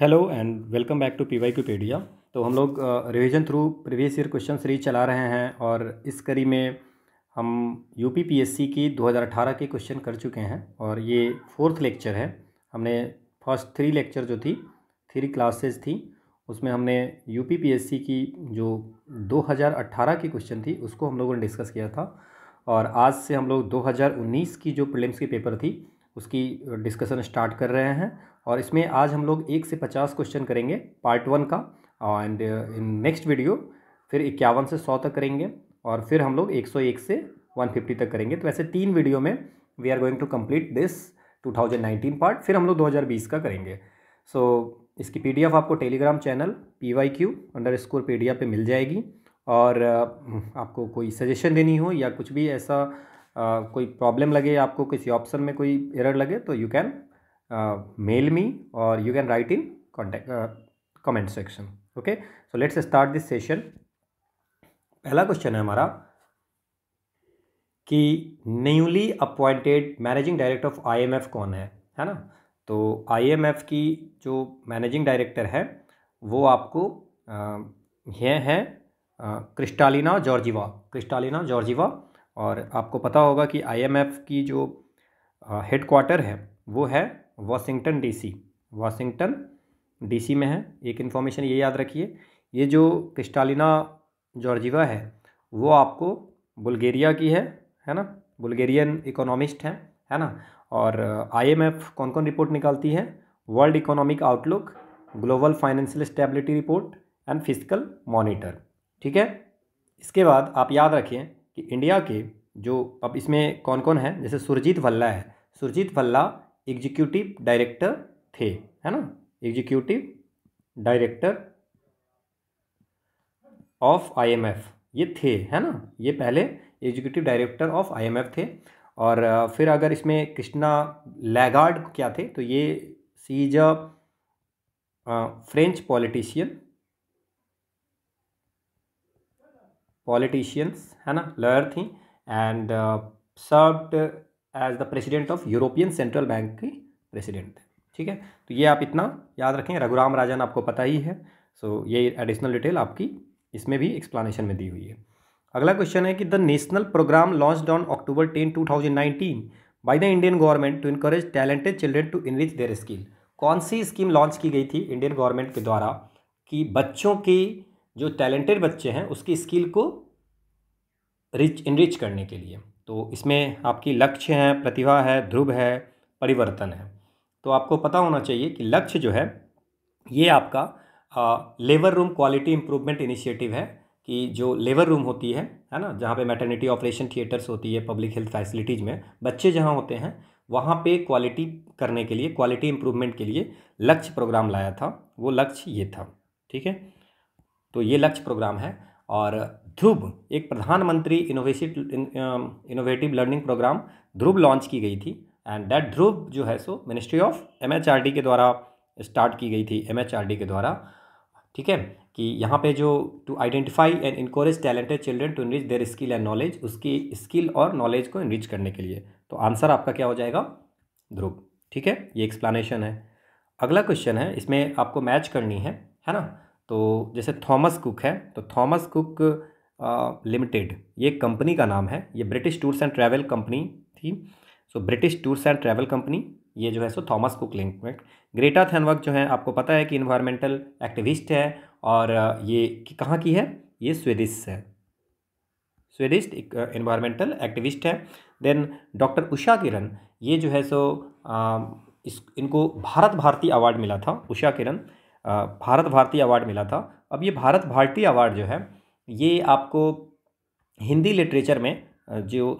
hello and welcome back to P Y pedia तो हम लोग revision through previous year question series चला रहे हैं और इस कड़ी में हम U P P S C की 2018 के क्वेश्चन कर चुके हैं और ये फोर्थ लेक्चर है हमने फर्स्ट थ्री लेक्चर जो थी थ्री क्लासेस थी उसमें हमने U P P S C की जो 2018 की क्वेश्चन थी उसको हम लोगों ने डिस्कस किया था और आज से हम लोग उन्नीस की जो प्रीलिम्स की पेपर थी उसकी डिस्कशन स्टार्ट कर रहे हैं और इसमें आज हम लोग एक से पचास क्वेश्चन करेंगे पार्ट वन का एंड इन नेक्स्ट वीडियो फिर इक्यावन से सौ तक करेंगे और फिर हम लोग एक सौ एक से वन फिफ्टी तक करेंगे तो ऐसे तीन वीडियो में we are going to complete this two thousand nineteen part फिर हम लोग दो हज़ार बीस का करेंगे सो so, इसकी पी डी एफ़ आपको Telegram channel P Y Q underscore P D F मिल जाएगी और uh, आपको कोई सजेशन देनी हो या कुछ भी ऐसा कोई प्रॉब्लम लगे आपको किसी ऑप्शन में कोई एरर लगे तो यू कैन मेल मी और you can write in contact comment section okay so let's start this session पहला क्वेश्चन है हमारा कि newly appointed managing director of IMF कौन है है ना तो आईएमएफ की जो मैनेजिंग डायरेक्टर है वो आपको ये हैं क्रिस्टालिना जॉर्जिवा क्रिस्टालिना जॉर्जिवा और आपको पता होगा कि आईएमएफ की जो हेड क्वार्टर है वो है वाशिंगटन डीसी वाशिंगटन डीसी में है एक इन्फॉर्मेशन ये याद रखिए ये जो क्रिस्टालिना जॉर्जिवा है वो आपको बुल्गेरिया की है है ना बुल्गेरियन इकोनॉमिस्ट हैं है ना और आईएमएफ कौन कौन रिपोर्ट निकालती है world economic outlook global financial stability report and physical monitor ठीक है इसके बाद आप याद रखें कि इंडिया के जो अब इसमें कौन कौन है जैसे सुरजीत भल्ला है सुरजीत भल्ला एग्जीक्यूटिव डायरेक्टर थे है ना एग्जीक्यूटिव डायरेक्टर ऑफ आईएमएफ ये थे है ना ये पहले एग्जीक्यूटिव डायरेक्टर ऑफ आईएमएफ थे और फिर अगर इसमें कृष्णा लैगार्ड क्या थे तो ये she's a French politician politicians है ना लॉयर थी and served as the president of European Central Bank की प्रेसिडेंट थे ठीक है तो ये आप इतना याद रखें रघुराम राजन आपको पता ही है सो so, ये एडिशनल डिटेल आपकी इसमें भी एक्सप्लानेशन में दी हुई है अगला क्वेश्चन है कि the national programme launch on October ten two thousand nineteen by the Indian government to encourage talented children to enrich their skill कौन सी स्कीम लॉन्च की गई थी इंडियन गवर्नमेंट के द्वारा कि बच्चों की जो टैलेंटेड बच्चे हैं उसकी स्किल को रिच इनरिच करने के लिए तो इसमें आपकी लक्ष्य है प्रतिभा है ध्रुव है परिवर्तन है तो आपको पता होना चाहिए कि लक्ष्य जो है ये आपका आ, labour room quality improvement initiative है कि जो लेबर रूम होती है है ना जहाँ पे मैटरनिटी ऑपरेशन थिएटर्स होती है पब्लिक हेल्थ फैसिलिटीज़ में बच्चे जहाँ होते हैं वहाँ पे क्वालिटी करने के लिए क्वालिटी इम्प्रूवमेंट के लिए लक्ष्य प्रोग्राम लाया था वो लक्ष्य ये था ठीक है तो ये लक्ष्य प्रोग्राम है और ध्रुव एक प्रधानमंत्री innovative innovative learning program Dhruv launch की गई थी एंड दैट ध्रुव जो है सो मिनिस्ट्री ऑफ एम के द्वारा स्टार्ट की गई थी एम के द्वारा ठीक है कि यहाँ पे जो to identify and encourage talented children to enrich their skill and knowledge उसकी स्किल और नॉलेज को इनरीच करने के लिए तो आंसर आपका क्या हो जाएगा ध्रुव ठीक है ये एक्सप्लानेशन है अगला क्वेश्चन है इसमें आपको मैच करनी है है ना तो जैसे थॉमस कुक है तो थॉमस कुक लिमिटेड ये कंपनी का नाम है ये British tours and travel company थी so British tours and travel company ये जो है so Thomas Cook limited Greta Thunberg जो है आपको पता है कि इन्वायरमेंटल एक्टिविस्ट है और ये कहाँ की है ये स्वेडिश है स्वेडिश एक इन्वायरमेंटल एक्टिविस्ट है देन डॉक्टर उषा किरण ये जो है सो आ, इस इनको भारत भारती अवार्ड मिला था उषा किरण भारत भारती अवार्ड मिला था अब ये भारत भारती अवार्ड जो है ये आपको हिंदी लिटरेचर में जो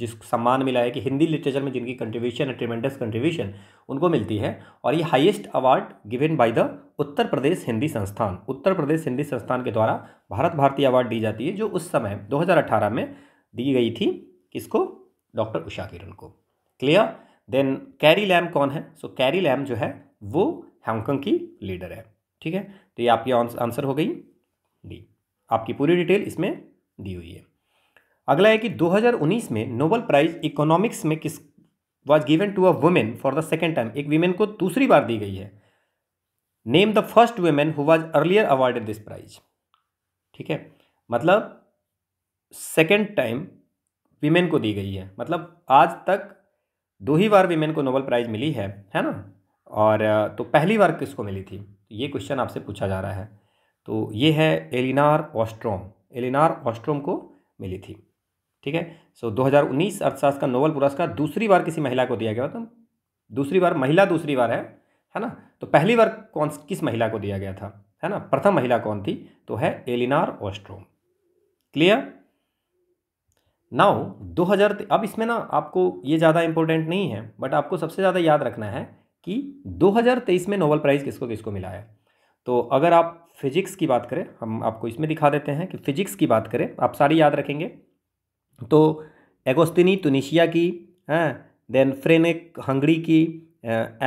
जिस सम्मान मिला है कि हिंदी लिटरेचर में जिनकी कंट्रीब्यूशन है ट्रिमेंडस कंट्रीब्यूशन उनको मिलती है और ये highest award given by the Uttar Pradesh Hindi Sansthan Uttar Pradesh Hindi संस्थान के द्वारा भारत भारती अवार्ड दी जाती है जो उस समय 2018 में दी गई थी किसको डॉक्टर उषा किरण को क्लियर देन कैरी लैम कौन है सो कैरी लैम जो है वो हांगकॉन्ग की लीडर है ठीक है तो ये आपकी आंसर हो गई डी आपकी पूरी डिटेल इसमें दी हुई है अगला है कि 2019 में नोबल प्राइज इकोनॉमिक्स में किस was given to a women for the second time एक वीमेन को दूसरी बार दी गई है name the first women who was earlier awarded this prize ठीक है मतलब सेकेंड टाइम वीमेन को दी गई है मतलब आज तक दो ही बार वीमेन को नोबल प्राइज मिली है है ना और तो पहली बार किसको मिली थी तो ये क्वेश्चन आपसे पूछा जा रहा है तो ये है एलिनार ऑस्ट्रोम एलिनार ऑस्ट्रोम को मिली थी ठीक है सो 2019 अर्थशास्त्र का नोबल पुरस्कार दूसरी बार किसी महिला को दिया गया था मतलब दूसरी बार महिला दूसरी बार है है ना तो पहली बार कौन किस महिला को दिया गया था है ना प्रथम महिला कौन थी तो है एलिनार ऑस्ट्रोम क्लियर नाउ 2000 अब इसमें ना आपको ये ज़्यादा इंपॉर्टेंट नहीं है बट आपको सबसे ज़्यादा याद रखना है कि 2023 में नोबल प्राइज़ किसको किसको मिला है तो अगर आप फिजिक्स की बात करें हम आपको इसमें दिखा देते हैं कि फिजिक्स की बात करें आप सारी याद रखेंगे तो एगोस्तिनी तुनिशिया की हैं हाँ, देन फ्रेनिक हंगरी की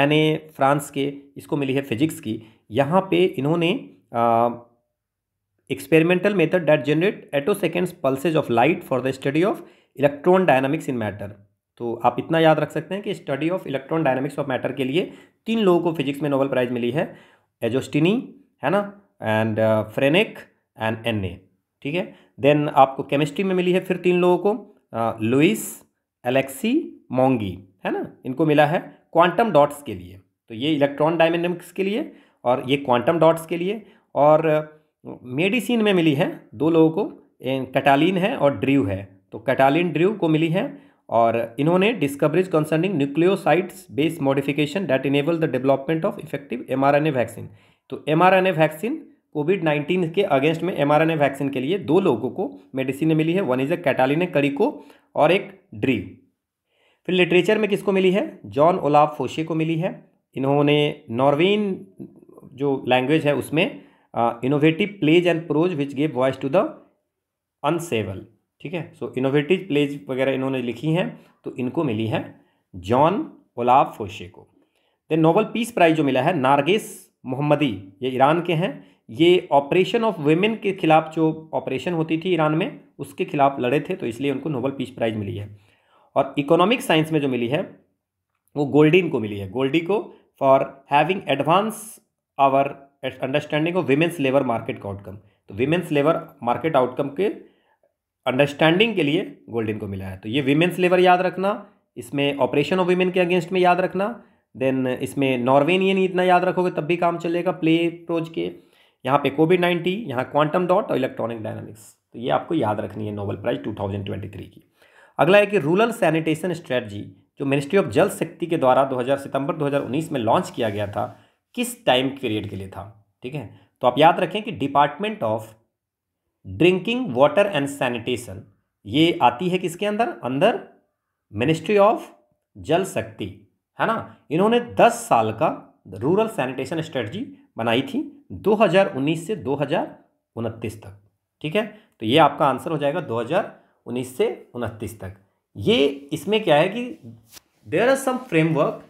एने फ्रांस के इसको मिली है फिजिक्स की यहाँ पे इन्होंने experimental method that generate attoseconds pulses of light for the study of electron dynamics in matter तो आप इतना याद रख सकते हैं कि study of electron dynamics of matter के लिए तीन लोगों को फिजिक्स में नोबल प्राइज़ मिली है एजोस्टिनी है ना एंड फ्रेनिक एंड एन ठीक है देन आपको केमिस्ट्री में मिली है फिर तीन लोगों को लुइस एलेक्सी मोंगी है ना इनको मिला है क्वांटम डॉट्स के लिए तो ये इलेक्ट्रॉन डायनामिक्स के लिए और ये क्वांटम डॉट्स के लिए और मेडिसिन uh, में मिली है दो लोगों को कैटालिन है और ड्रीव है तो कैटालिन ड्रीव को मिली है और इन्होंने discoveries concerning nucleosides base modification that enable the development of effective mRNA vaccine तो एमआरएनए वैक्सीन कोविड नाइन्टीन के अगेंस्ट में एमआरएनए वैक्सीन के लिए दो लोगों को मेडिसिन मिली है वन इज अ कैटालिने करिको और एक ड्री फिर लिटरेचर में किसको मिली है जॉन ओलाफ फोशे को मिली है इन्होंने नॉर्वेन जो लैंग्वेज है उसमें innovative plays and prose which gave voice to the unsayable ठीक है सो इनोवेटिव प्लेज वगैरह इन्होंने लिखी हैं तो इनको मिली है जॉन ओलाफ फोशे को देन नोबल पीस प्राइज जो मिला है नारगेस मोहम्मदी ये ईरान के हैं ये ऑपरेशन ऑफ वेमेन के खिलाफ जो ऑपरेशन होती थी ईरान में उसके खिलाफ लड़े थे तो इसलिए उनको नोबल पीस प्राइज मिली है और इकोनॉमिक साइंस में जो मिली है वो गोल्डीन को मिली है गोल्डी को for having advance our understanding of women's labour market का आउटकम तो वीमेंस लेबर मार्केट आउटकम के अंडरस्टैंडिंग के लिए गोल्डन को मिला है तो ये विमेंस लेबर याद रखना इसमें ऑपरेशन ऑफ वीमेन के अगेंस्ट में याद रखना देन इसमें नॉर्वेनियन इतना याद रखोगे तब भी काम चलेगा प्ले प्रोज के यहाँ पे कोविड नाइन्टीन यहाँ क्वांटम डॉट और इलेक्ट्रॉनिक डायनामिक्स तो ये आपको याद रखनी है नोबल प्राइज 2023 की अगला है कि रूरल सैनिटेशन स्ट्रेटजी जो मिनिस्ट्री ऑफ जल शक्ति के द्वारा 2000 सितंबर 2019 में लॉन्च किया गया था किस टाइम पीरियड के लिए था ठीक है तो आप याद रखें कि department of drinking water and sanitation ये आती है किसके अंदर अंदर मिनिस्ट्री ऑफ जल शक्ति है ना इन्होंने 10 साल का रूरल सैनिटेशन स्ट्रेटजी बनाई थी 2019 से दो तक ठीक है तो ये आपका आंसर हो जाएगा 2019 से उनतीस तक ये इसमें क्या है कि देर आर सम फ्रेमवर्क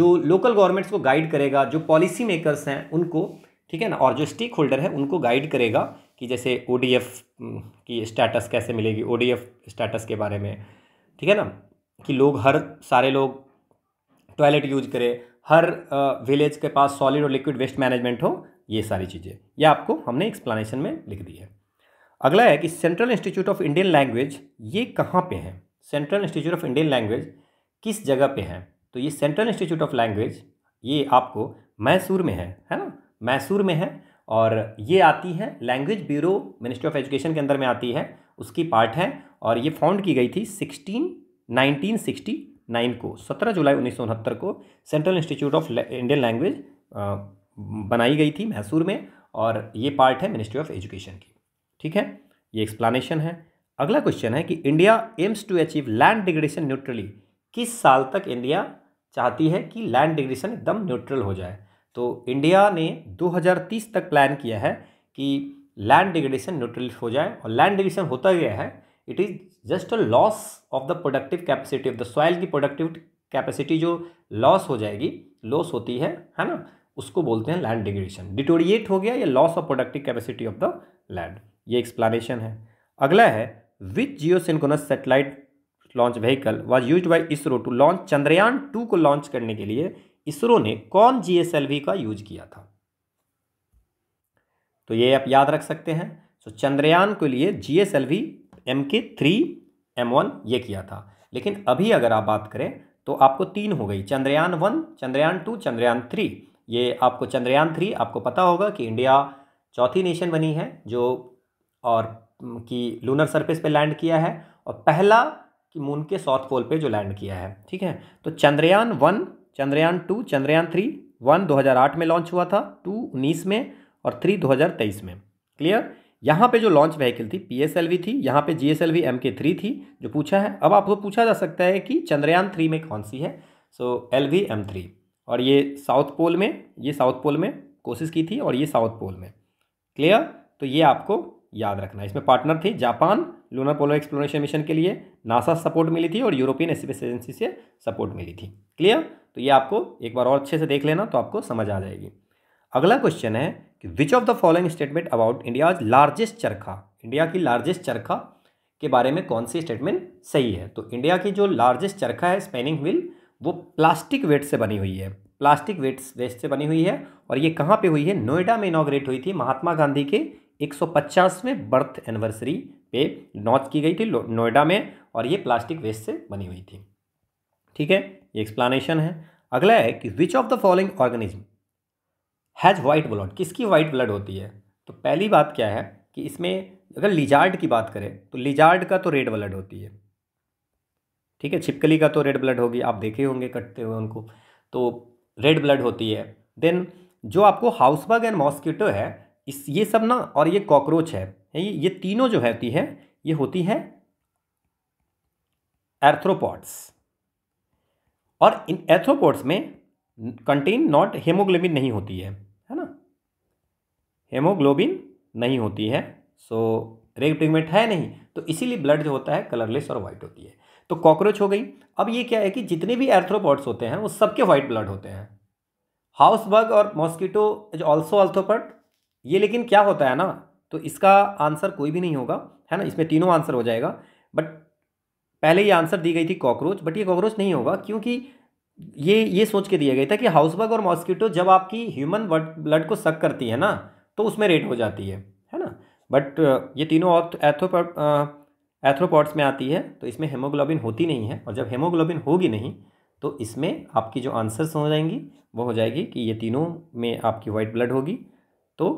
जो लोकल गवर्नमेंट्स को गाइड करेगा जो पॉलिसी मेकर्स हैं उनको ठीक है ना और जो स्टेक होल्डर है उनको गाइड करेगा कि जैसे ओ की स्टेटस कैसे मिलेगी ओ स्टेटस के बारे में ठीक है ना कि लोग हर सारे लोग टॉयलेट यूज करें हर विलेज के पास सॉलिड और लिक्विड वेस्ट मैनेजमेंट हो ये सारी चीज़ें यह आपको हमने एक्सप्लेनेशन में लिख दी है अगला है कि central institute of Indian language ये कहाँ पे है central institute of Indian language किस जगह पे है तो ये सेंट्रल इंस्टीट्यूट ऑफ लैंग्वेज ये आपको मैसूर में है है ना मैसूर में है और ये आती है language bureau ministry of education के अंदर में आती है उसकी पार्ट है और ये फाउंड की गई थी सिक्सटीन नाइनटीन सिक्सटी नाइन को सत्रह जुलाई उन्नीस सौ उनहत्तर को central institute of Indian language बनाई गई थी मैसूर में और ये पार्ट है मिनिस्ट्री ऑफ एजुकेशन की ठीक है ये एक्सप्लानेशन है अगला क्वेश्चन है कि India aims to achieve land degradation neutrality किस साल तक इंडिया चाहती है कि लैंड डिग्रेशन एकदम न्यूट्रल हो जाए तो इंडिया ने 2030 तक प्लान किया है कि लैंड डिग्रेडेशन न्यूट्रल हो जाए और लैंड डिग्रेडेशन होता गया है it is just a loss of the productive capacity of the soil की प्रोडक्टिव कैपेसिटी जो लॉस हो जाएगी लॉस होती है है ना उसको बोलते हैं लैंड डिग्रेडेशन डिटोरिएट हो गया या loss of productive capacity of the land ये एक्सप्लानेशन है अगला है with geosynchronous satellite launch vehicle was used by ISRO to launch Chandrayaan two को लॉन्च करने के लिए इसरो ने कौन जीएसएलवी का यूज किया था तो ये आप याद रख सकते हैं तो चंद्रयान के लिए GSLV M K three M one ये किया था लेकिन अभी अगर आप बात करें तो आपको तीन हो गई Chandrayaan one Chandrayaan two Chandrayaan three ये आपको चंद्रयान थ्री आपको पता होगा कि इंडिया चौथी नेशन बनी है जो और कि लूनर सरफेस पे लैंड किया है और पहला कि मून के साउथ पोल पे जो लैंड किया है ठीक है तो Chandrayaan one Chandrayaan two Chandrayaan three one 2008 में लॉन्च हुआ था टू उन्नीस में और थ्री 2023 में क्लियर यहाँ पे जो लॉन्च व्हीकल थी पी एस एल वी थी यहाँ पे G S L V M K three थी जो पूछा है अब आपको पूछा जा सकता है कि चंद्रयान थ्री में कौन सी है so L V M three और ये साउथ पोल में ये साउथ पोल में कोशिश की थी और ये साउथ पोल में क्लियर तो ये आपको याद रखना है इसमें पार्टनर थे Japan lunar polar exploration mission के लिए नासा सपोर्ट मिली थी और यूरोपियन स्पेस एजेंसी से सपोर्ट मिली थी क्लियर तो ये आपको एक बार और अच्छे से देख लेना तो आपको समझ आ जाएगी अगला क्वेश्चन है कि which of the following statement about India largest charkha India की लार्जेस्ट चरखा के बारे में कौन सी स्टेटमेंट सही है तो इंडिया की जो लार्जेस्ट चरखा है स्पेनिंग व्हील वो प्लास्टिक वेट से बनी हुई है प्लास्टिक वेट वेस्ट से बनी हुई है और ये कहाँ पे हुई है नोएडा में इनाग्रेट हुई थी महात्मा गांधी के 150वें बर्थ एनिवर्सरी पे लॉन्च की गई थी नोएडा में और ये प्लास्टिक वेस्ट से बनी हुई थी ठीक है ये एक्सप्लानेशन है अगला है कि which of the following organism has white blood किसकी वाइट ब्लड होती है तो पहली बात क्या है कि इसमें अगर लिजार्ड की बात करें तो लिजार्ड का तो रेड ब्लड होती है ठीक है छिपकली का तो रेड ब्लड होगी आप देखे होंगे कटते हुए उनको तो रेड ब्लड होती है देन जो आपको हाउसबग एंड मॉस्किटो है इस ये सब ना और ये कॉकरोच है ये ये तीनों जो होती है ये होती है एर्थ्रोपॉड्स और इन एर्थ्रोपॉड्स में कंटेन नॉट हेमोग्लोबिन नहीं होती है है ना हेमोग्लोबिन नहीं होती है सो रेग पिगमेंट है नहीं तो इसीलिए ब्लड जो होता है कलरलेस और वाइट होती है तो कॉकरोच हो गई अब ये क्या है कि जितने भी एर्थ्रोपॉड्स होते हैं वो सबके वाइट ब्लड होते हैं हाउस बग और मॉस्किटो इज ऑल्सो अल्थोपट ये लेकिन क्या होता है ना तो इसका आंसर कोई भी नहीं होगा है ना इसमें तीनों आंसर हो जाएगा बट पहले ये आंसर दी गई थी कॉकरोच बट ये कॉकरोच नहीं होगा क्योंकि ये ये सोच के दिया गया था कि हाउसबर्ग और मॉस्किटो जब आपकी ह्यूमन ब्लड को सक करती है ना तो उसमें रेट हो जाती है है ना बट ये तीनों एथोपॉट एथ्रोपॉट्स में आती है तो इसमें हेमोग्लोबिन होती नहीं है और जब हेमोग्लोबिन होगी नहीं तो इसमें आपकी जो आंसर्स हो जाएंगी वो हो जाएगी कि ये तीनों में आपकी वाइट ब्लड होगी तो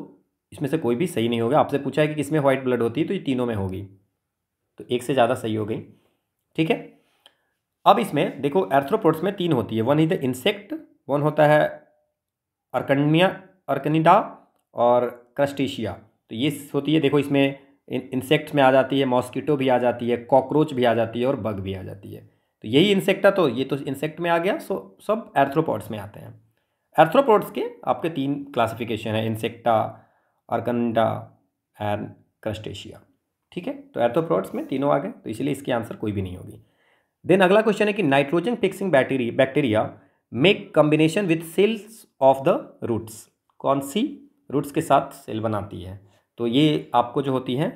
इसमें से कोई भी सही नहीं होगा आपसे पूछा है कि किसमें व्हाइट ब्लड होती है तो ये तीनों में होगी तो एक से ज़्यादा सही हो गई ठीक है अब इसमें देखो एर्थ्रोपोड्स में तीन होती है one is the insect one होता है अर्कनिया अर्कनिडा और क्रस्टिशिया तो ये होती है देखो इसमें इंसेक्ट में आ जाती है मॉस्किटो भी आ जाती है कॉकरोच भी आ जाती है और बग भी आ जाती है तो यही इंसेक्ट है तो ये तो इंसेक्ट में आ गया सो सब एर्थ्रोपोड्स में आते हैं एर्थ्रोपोड्स के आपके तीन क्लासिफिकेशन है इंसेक्टा अर्कनडा एंड क्रस्टेशिया ठीक है तो एर्थोप्रॉड्स में तीनों आ गए तो इसलिए इसकी आंसर कोई भी नहीं होगी देन अगला क्वेश्चन है कि nitrogen fixing bacteria bacteria make combination with cells of the roots कौन सी रूट्स के साथ सेल बनाती है तो ये आपको जो होती है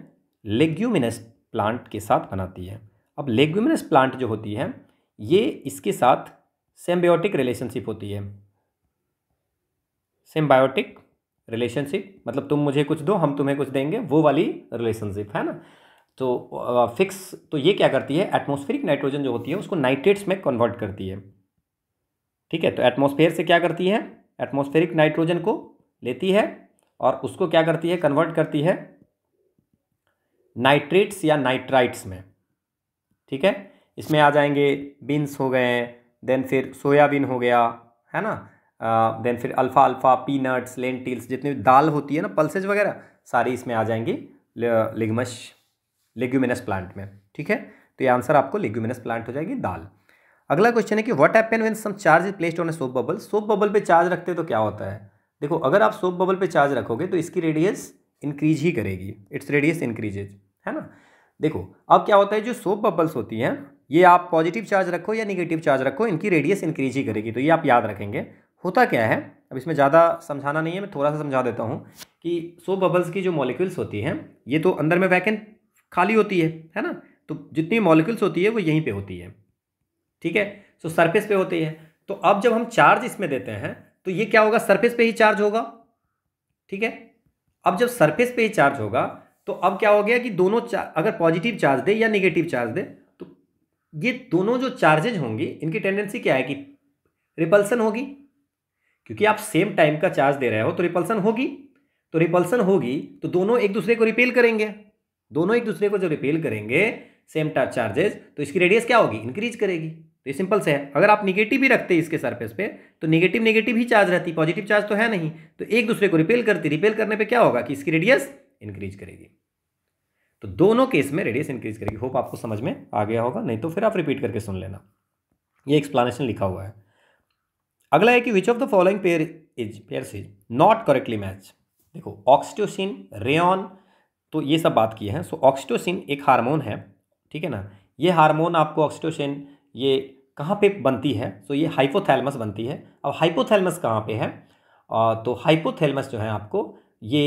लेग्यूमिनस प्लांट के साथ बनाती है अब लेग्यूमिनस प्लांट जो होती है ये इसके साथ सेम्बायोटिक रिलेशनशिप होती है सेम्बायोटिक रिलेशनशिप मतलब तुम मुझे कुछ दो हम तुम्हें कुछ देंगे वो वाली रिलेशनशिप है ना तो फिक्स तो ये क्या करती है एटमोस्फेरिक नाइट्रोजन जो होती है उसको नाइट्रेट्स में कन्वर्ट करती है ठीक है तो एटमोस्फेयर से क्या करती है एटमोस्फेरिक नाइट्रोजन को लेती है और उसको क्या करती है कन्वर्ट करती है नाइट्रेट्स या नाइट्राइट्स में ठीक है इसमें आ जाएंगे बीन्स हो गए देन फिर सोयाबीन हो गया है ना देन फिर अल्फ़ा अल्फ़ा पीनट्स लेंटिल्स जितनी भी दाल होती है ना पल्सेज वगैरह सारी इसमें आ जाएंगी लेगमस लिग्यूमिनस प्लांट में ठीक है तो ये आंसर आपको लिग्यूमिनस प्लांट हो जाएगी दाल अगला क्वेश्चन है कि what happen when some charge is placed on a soap bubble soap bubble पे चार्ज रखते तो क्या होता है देखो अगर आप सोप बबल पे चार्ज रखोगे तो इसकी रेडियस इंक्रीज ही करेगी इट्स रेडियस इंक्रीजेज है ना देखो अब क्या होता है जो सोप बबल्स होती हैं ये आप पॉजिटिव चार्ज रखो या निगेटिव चार्ज रखो इनकी रेडियस इंक्रीज ही करेगी तो ये आप याद रखेंगे होता क्या है अब इसमें ज़्यादा समझाना नहीं है मैं थोड़ा सा समझा देता हूँ कि सो बबल्स की जो मॉलिक्यूल्स होती हैं ये तो अंदर में वैकेंट खाली होती है है ना तो जितनी मॉलिक्यूल्स होती है वो यहीं पे होती है ठीक है सो सरफेस पे होती है तो अब जब हम चार्ज इसमें देते हैं तो ये क्या होगा सरफेस पे ही चार्ज होगा ठीक है अब जब सरफेस पे ही चार्ज होगा तो अब क्या हो गया कि दोनों अगर पॉजिटिव चार्ज दे या निगेटिव चार्ज दे तो ये दोनों जो चार्जेज होंगी इनकी टेंडेंसी क्या है कि रिपल्सन होगी क्योंकि आप सेम टाइम का चार्ज दे रहे हो तो रिपल्सन होगी तो रिपल्सन होगी तो दोनों एक दूसरे को रिपेल करेंगे दोनों एक दूसरे को जब रिपेल करेंगे सेम चार्जेस तो इसकी रेडियस क्या होगी इंक्रीज करेगी तो ये सिंपल से है अगर आप निगेटिव भी रखते इसके सरफेस पे तो निगेटिव निगेटिव ही चार्ज रहती पॉजिटिव चार्ज तो है नहीं तो एक दूसरे को रिपेल करती रिपेल करने पे क्या होगा कि इसकी रेडियस इंक्रीज करेगी तो दोनों केस में रेडियस इंक्रीज करेगी होप आपको समझ में आ गया होगा नहीं तो फिर आप रिपीट करके सुन लेना ये एक्सप्लानेशन लिखा हुआ है अगला है कि which of the following pair is pair is not correctly match देखो ऑक्सीटोसिन रेन तो ये सब बात की है सो ऑक्सीटोसिन एक हार्मोन है ठीक है ना ये हार्मोन आपको ऑक्सीटोसिन ये कहाँ पे बनती है सो so, ये हाइपोथैलमस बनती है अब हाइपोथैलमस कहाँ पे है तो हाइपोथैलमस जो है आपको ये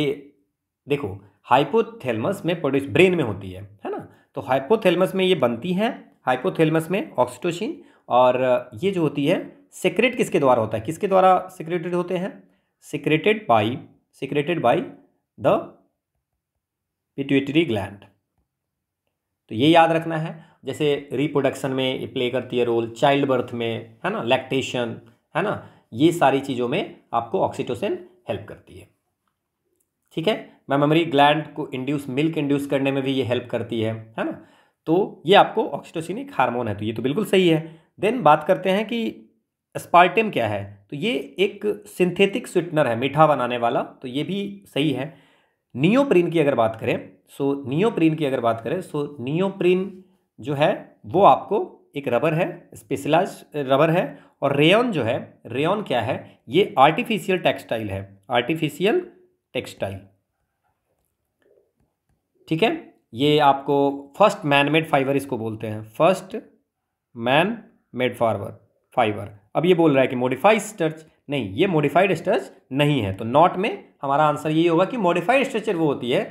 देखो हाइपोथैलमस में प्रोड्यूस ब्रेन में होती है है ना तो हाइपोथैलमस में ये बनती है हाइपोथैलमस में ऑक्सीटोसिन और ये जो होती है सिक्रेट किसके द्वारा होता है किसके द्वारा सिक्रेटेड होते हैं secreted by secreted by the pituitary gland तो ये याद रखना है जैसे रिप्रोडक्शन में ये प्ले करती है रोल चाइल्ड बर्थ में है ना लैक्टेशन है ना ये सारी चीज़ों में आपको ऑक्सीटोसिन हेल्प करती है ठीक है मेमोरी ग्लैंड को इंड्यूस मिल्क इंड्यूस करने में भी ये हेल्प करती है है ना तो ये आपको ऑक्सीटोसिन एक हार्मोन है तो ये तो बिल्कुल सही है देन बात करते हैं कि स्पार्टम क्या है तो ये एक सिंथेटिक स्वीटनर है मीठा बनाने वाला तो ये भी सही है नियोप्रीन की अगर बात करें सो नियोप्रीन की अगर बात करें सो नियोप्रीन जो है वो आपको एक रबर है स्पेशलाइज रबर है और रेयन जो है रेयन क्या है ये आर्टिफिशियल टेक्सटाइल है आर्टिफिशियल टेक्सटाइल ठीक है ये आपको फर्स्ट मैन मेड फाइबर इसको बोलते हैं first man made fibre fibre अब ये बोल रहा है कि मॉडिफाइड स्टर्च नहीं ये मॉडिफाइड स्टर्च नहीं है तो नॉट में हमारा आंसर यही होगा कि मॉडिफाइड स्ट्रक्चर वो होती है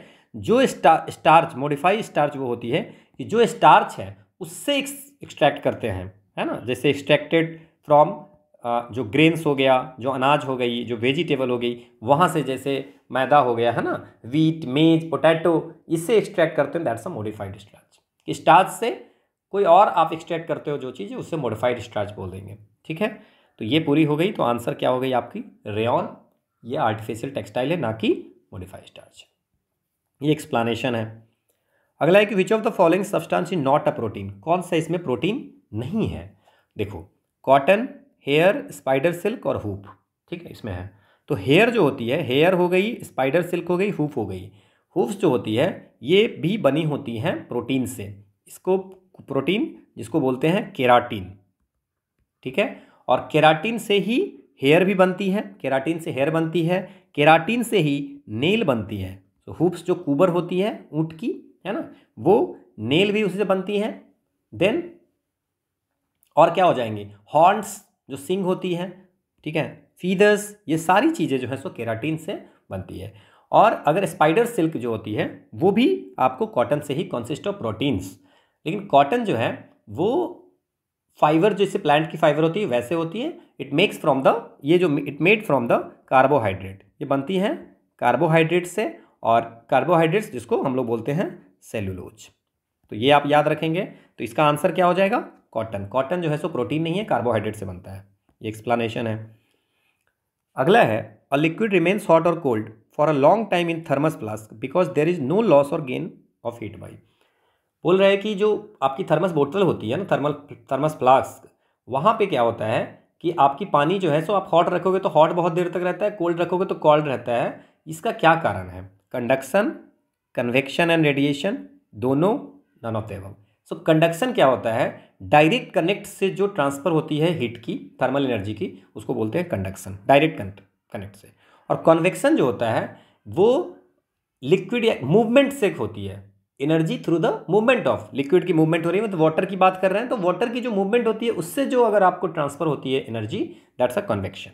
जो स्टार्च मॉडिफाइड स्टार्च वो होती है कि जो स्टार्च है उससे एक्सट्रैक्ट करते हैं है ना जैसे एक्सट्रैक्टेड फ्रॉम जो ग्रेन्स हो गया जो अनाज हो गई जो वेजिटेबल हो गई वहाँ से जैसे मैदा हो गया है ना वीट मेज पोटैटो इससे एक्सट्रैक्ट करते हैं that's a modified starch starch से कोई और आप एक्सट्रैक्ट करते हो जो चीज़ उसे मॉडिफाइड स्टार्च बोल देंगे ठीक है तो ये पूरी हो गई तो आंसर क्या हो गई आपकी रेन ये आर्टिफिशियल टेक्सटाइल है ना कि मॉडिफाइड स्टार्च ये एक्सप्लानेशन है अगला है कि which of the following substance is not a protein कौन सा इसमें प्रोटीन नहीं है देखो कॉटन हेयर स्पाइडर सिल्क और हुप ठीक है इसमें है तो हेयर जो होती है हेयर हो गई स्पाइडर सिल्क हो गई हुप हो गई हुफ्स जो होती है ये भी बनी होती हैं प्रोटीन से इसको प्रोटीन जिसको बोलते हैं केराटीन ठीक है और केराटीन से ही हेयर भी बनती है केराटीन से हेयर बनती है केराटीन से ही नेल बनती है तो हुप्स जो कुबर होती है ऊँट की है ना वो नेल भी उसी से बनती है देन और क्या हो जाएंगे हॉर्न्स जो सिंग होती है ठीक है फीदर्स ये सारी चीज़ें जो है सो केराटीन से बनती है और अगर स्पाइडर सिल्क जो होती है वो भी आपको कॉटन से ही कॉन्सिस्ट ऑफ प्रोटीन्स लेकिन कॉटन जो है वो फाइबर जैसे प्लांट की फाइबर होती है वैसे होती है इट मेक्स फ्रॉम द ये जो it made from the carbohydrate ये बनती है कार्बोहाइड्रेट से और कार्बोहाइड्रेट्स जिसको हम लोग बोलते हैं सेलुलोज तो ये आप याद रखेंगे तो इसका आंसर क्या हो जाएगा कॉटन कॉटन जो है सो प्रोटीन नहीं है कार्बोहाइड्रेट से बनता है ये एक्सप्लानेशन है अगला है अ लिक्विड रिमेन्स हॉट और cold for a long time in thermos flask because there is no loss और गेन ऑफ हीट बाई बोल रहा है कि जो आपकी थर्मस बोतल होती है ना थर्मल थर्मस फ्लास्क वहाँ पे क्या होता है कि आपकी पानी जो है सो आप हॉट रखोगे तो हॉट बहुत देर तक रहता है कोल्ड रखोगे तो कोल्ड रहता है इसका क्या कारण है कंडक्शन कन्वेक्शन एंड रेडिएशन दोनों नन ऑफ एवम सो कंडक्शन क्या होता है डायरेक्ट कनेक्ट से जो ट्रांसफ़र होती है हीट की थर्मल एनर्जी की उसको बोलते हैं कंडक्शन डायरेक्ट कनेक्ट से और कन्वेक्शन जो होता है वो लिक्विड या मूवमेंट से होती है energy through the movement of liquid की मूवमेंट हो रही है मतलब वाटर की बात कर रहे हैं तो वाटर की जो मूवमेंट होती है उससे जो अगर आपको ट्रांसफर होती है एनर्जी दैट्स अ कन्वेक्शन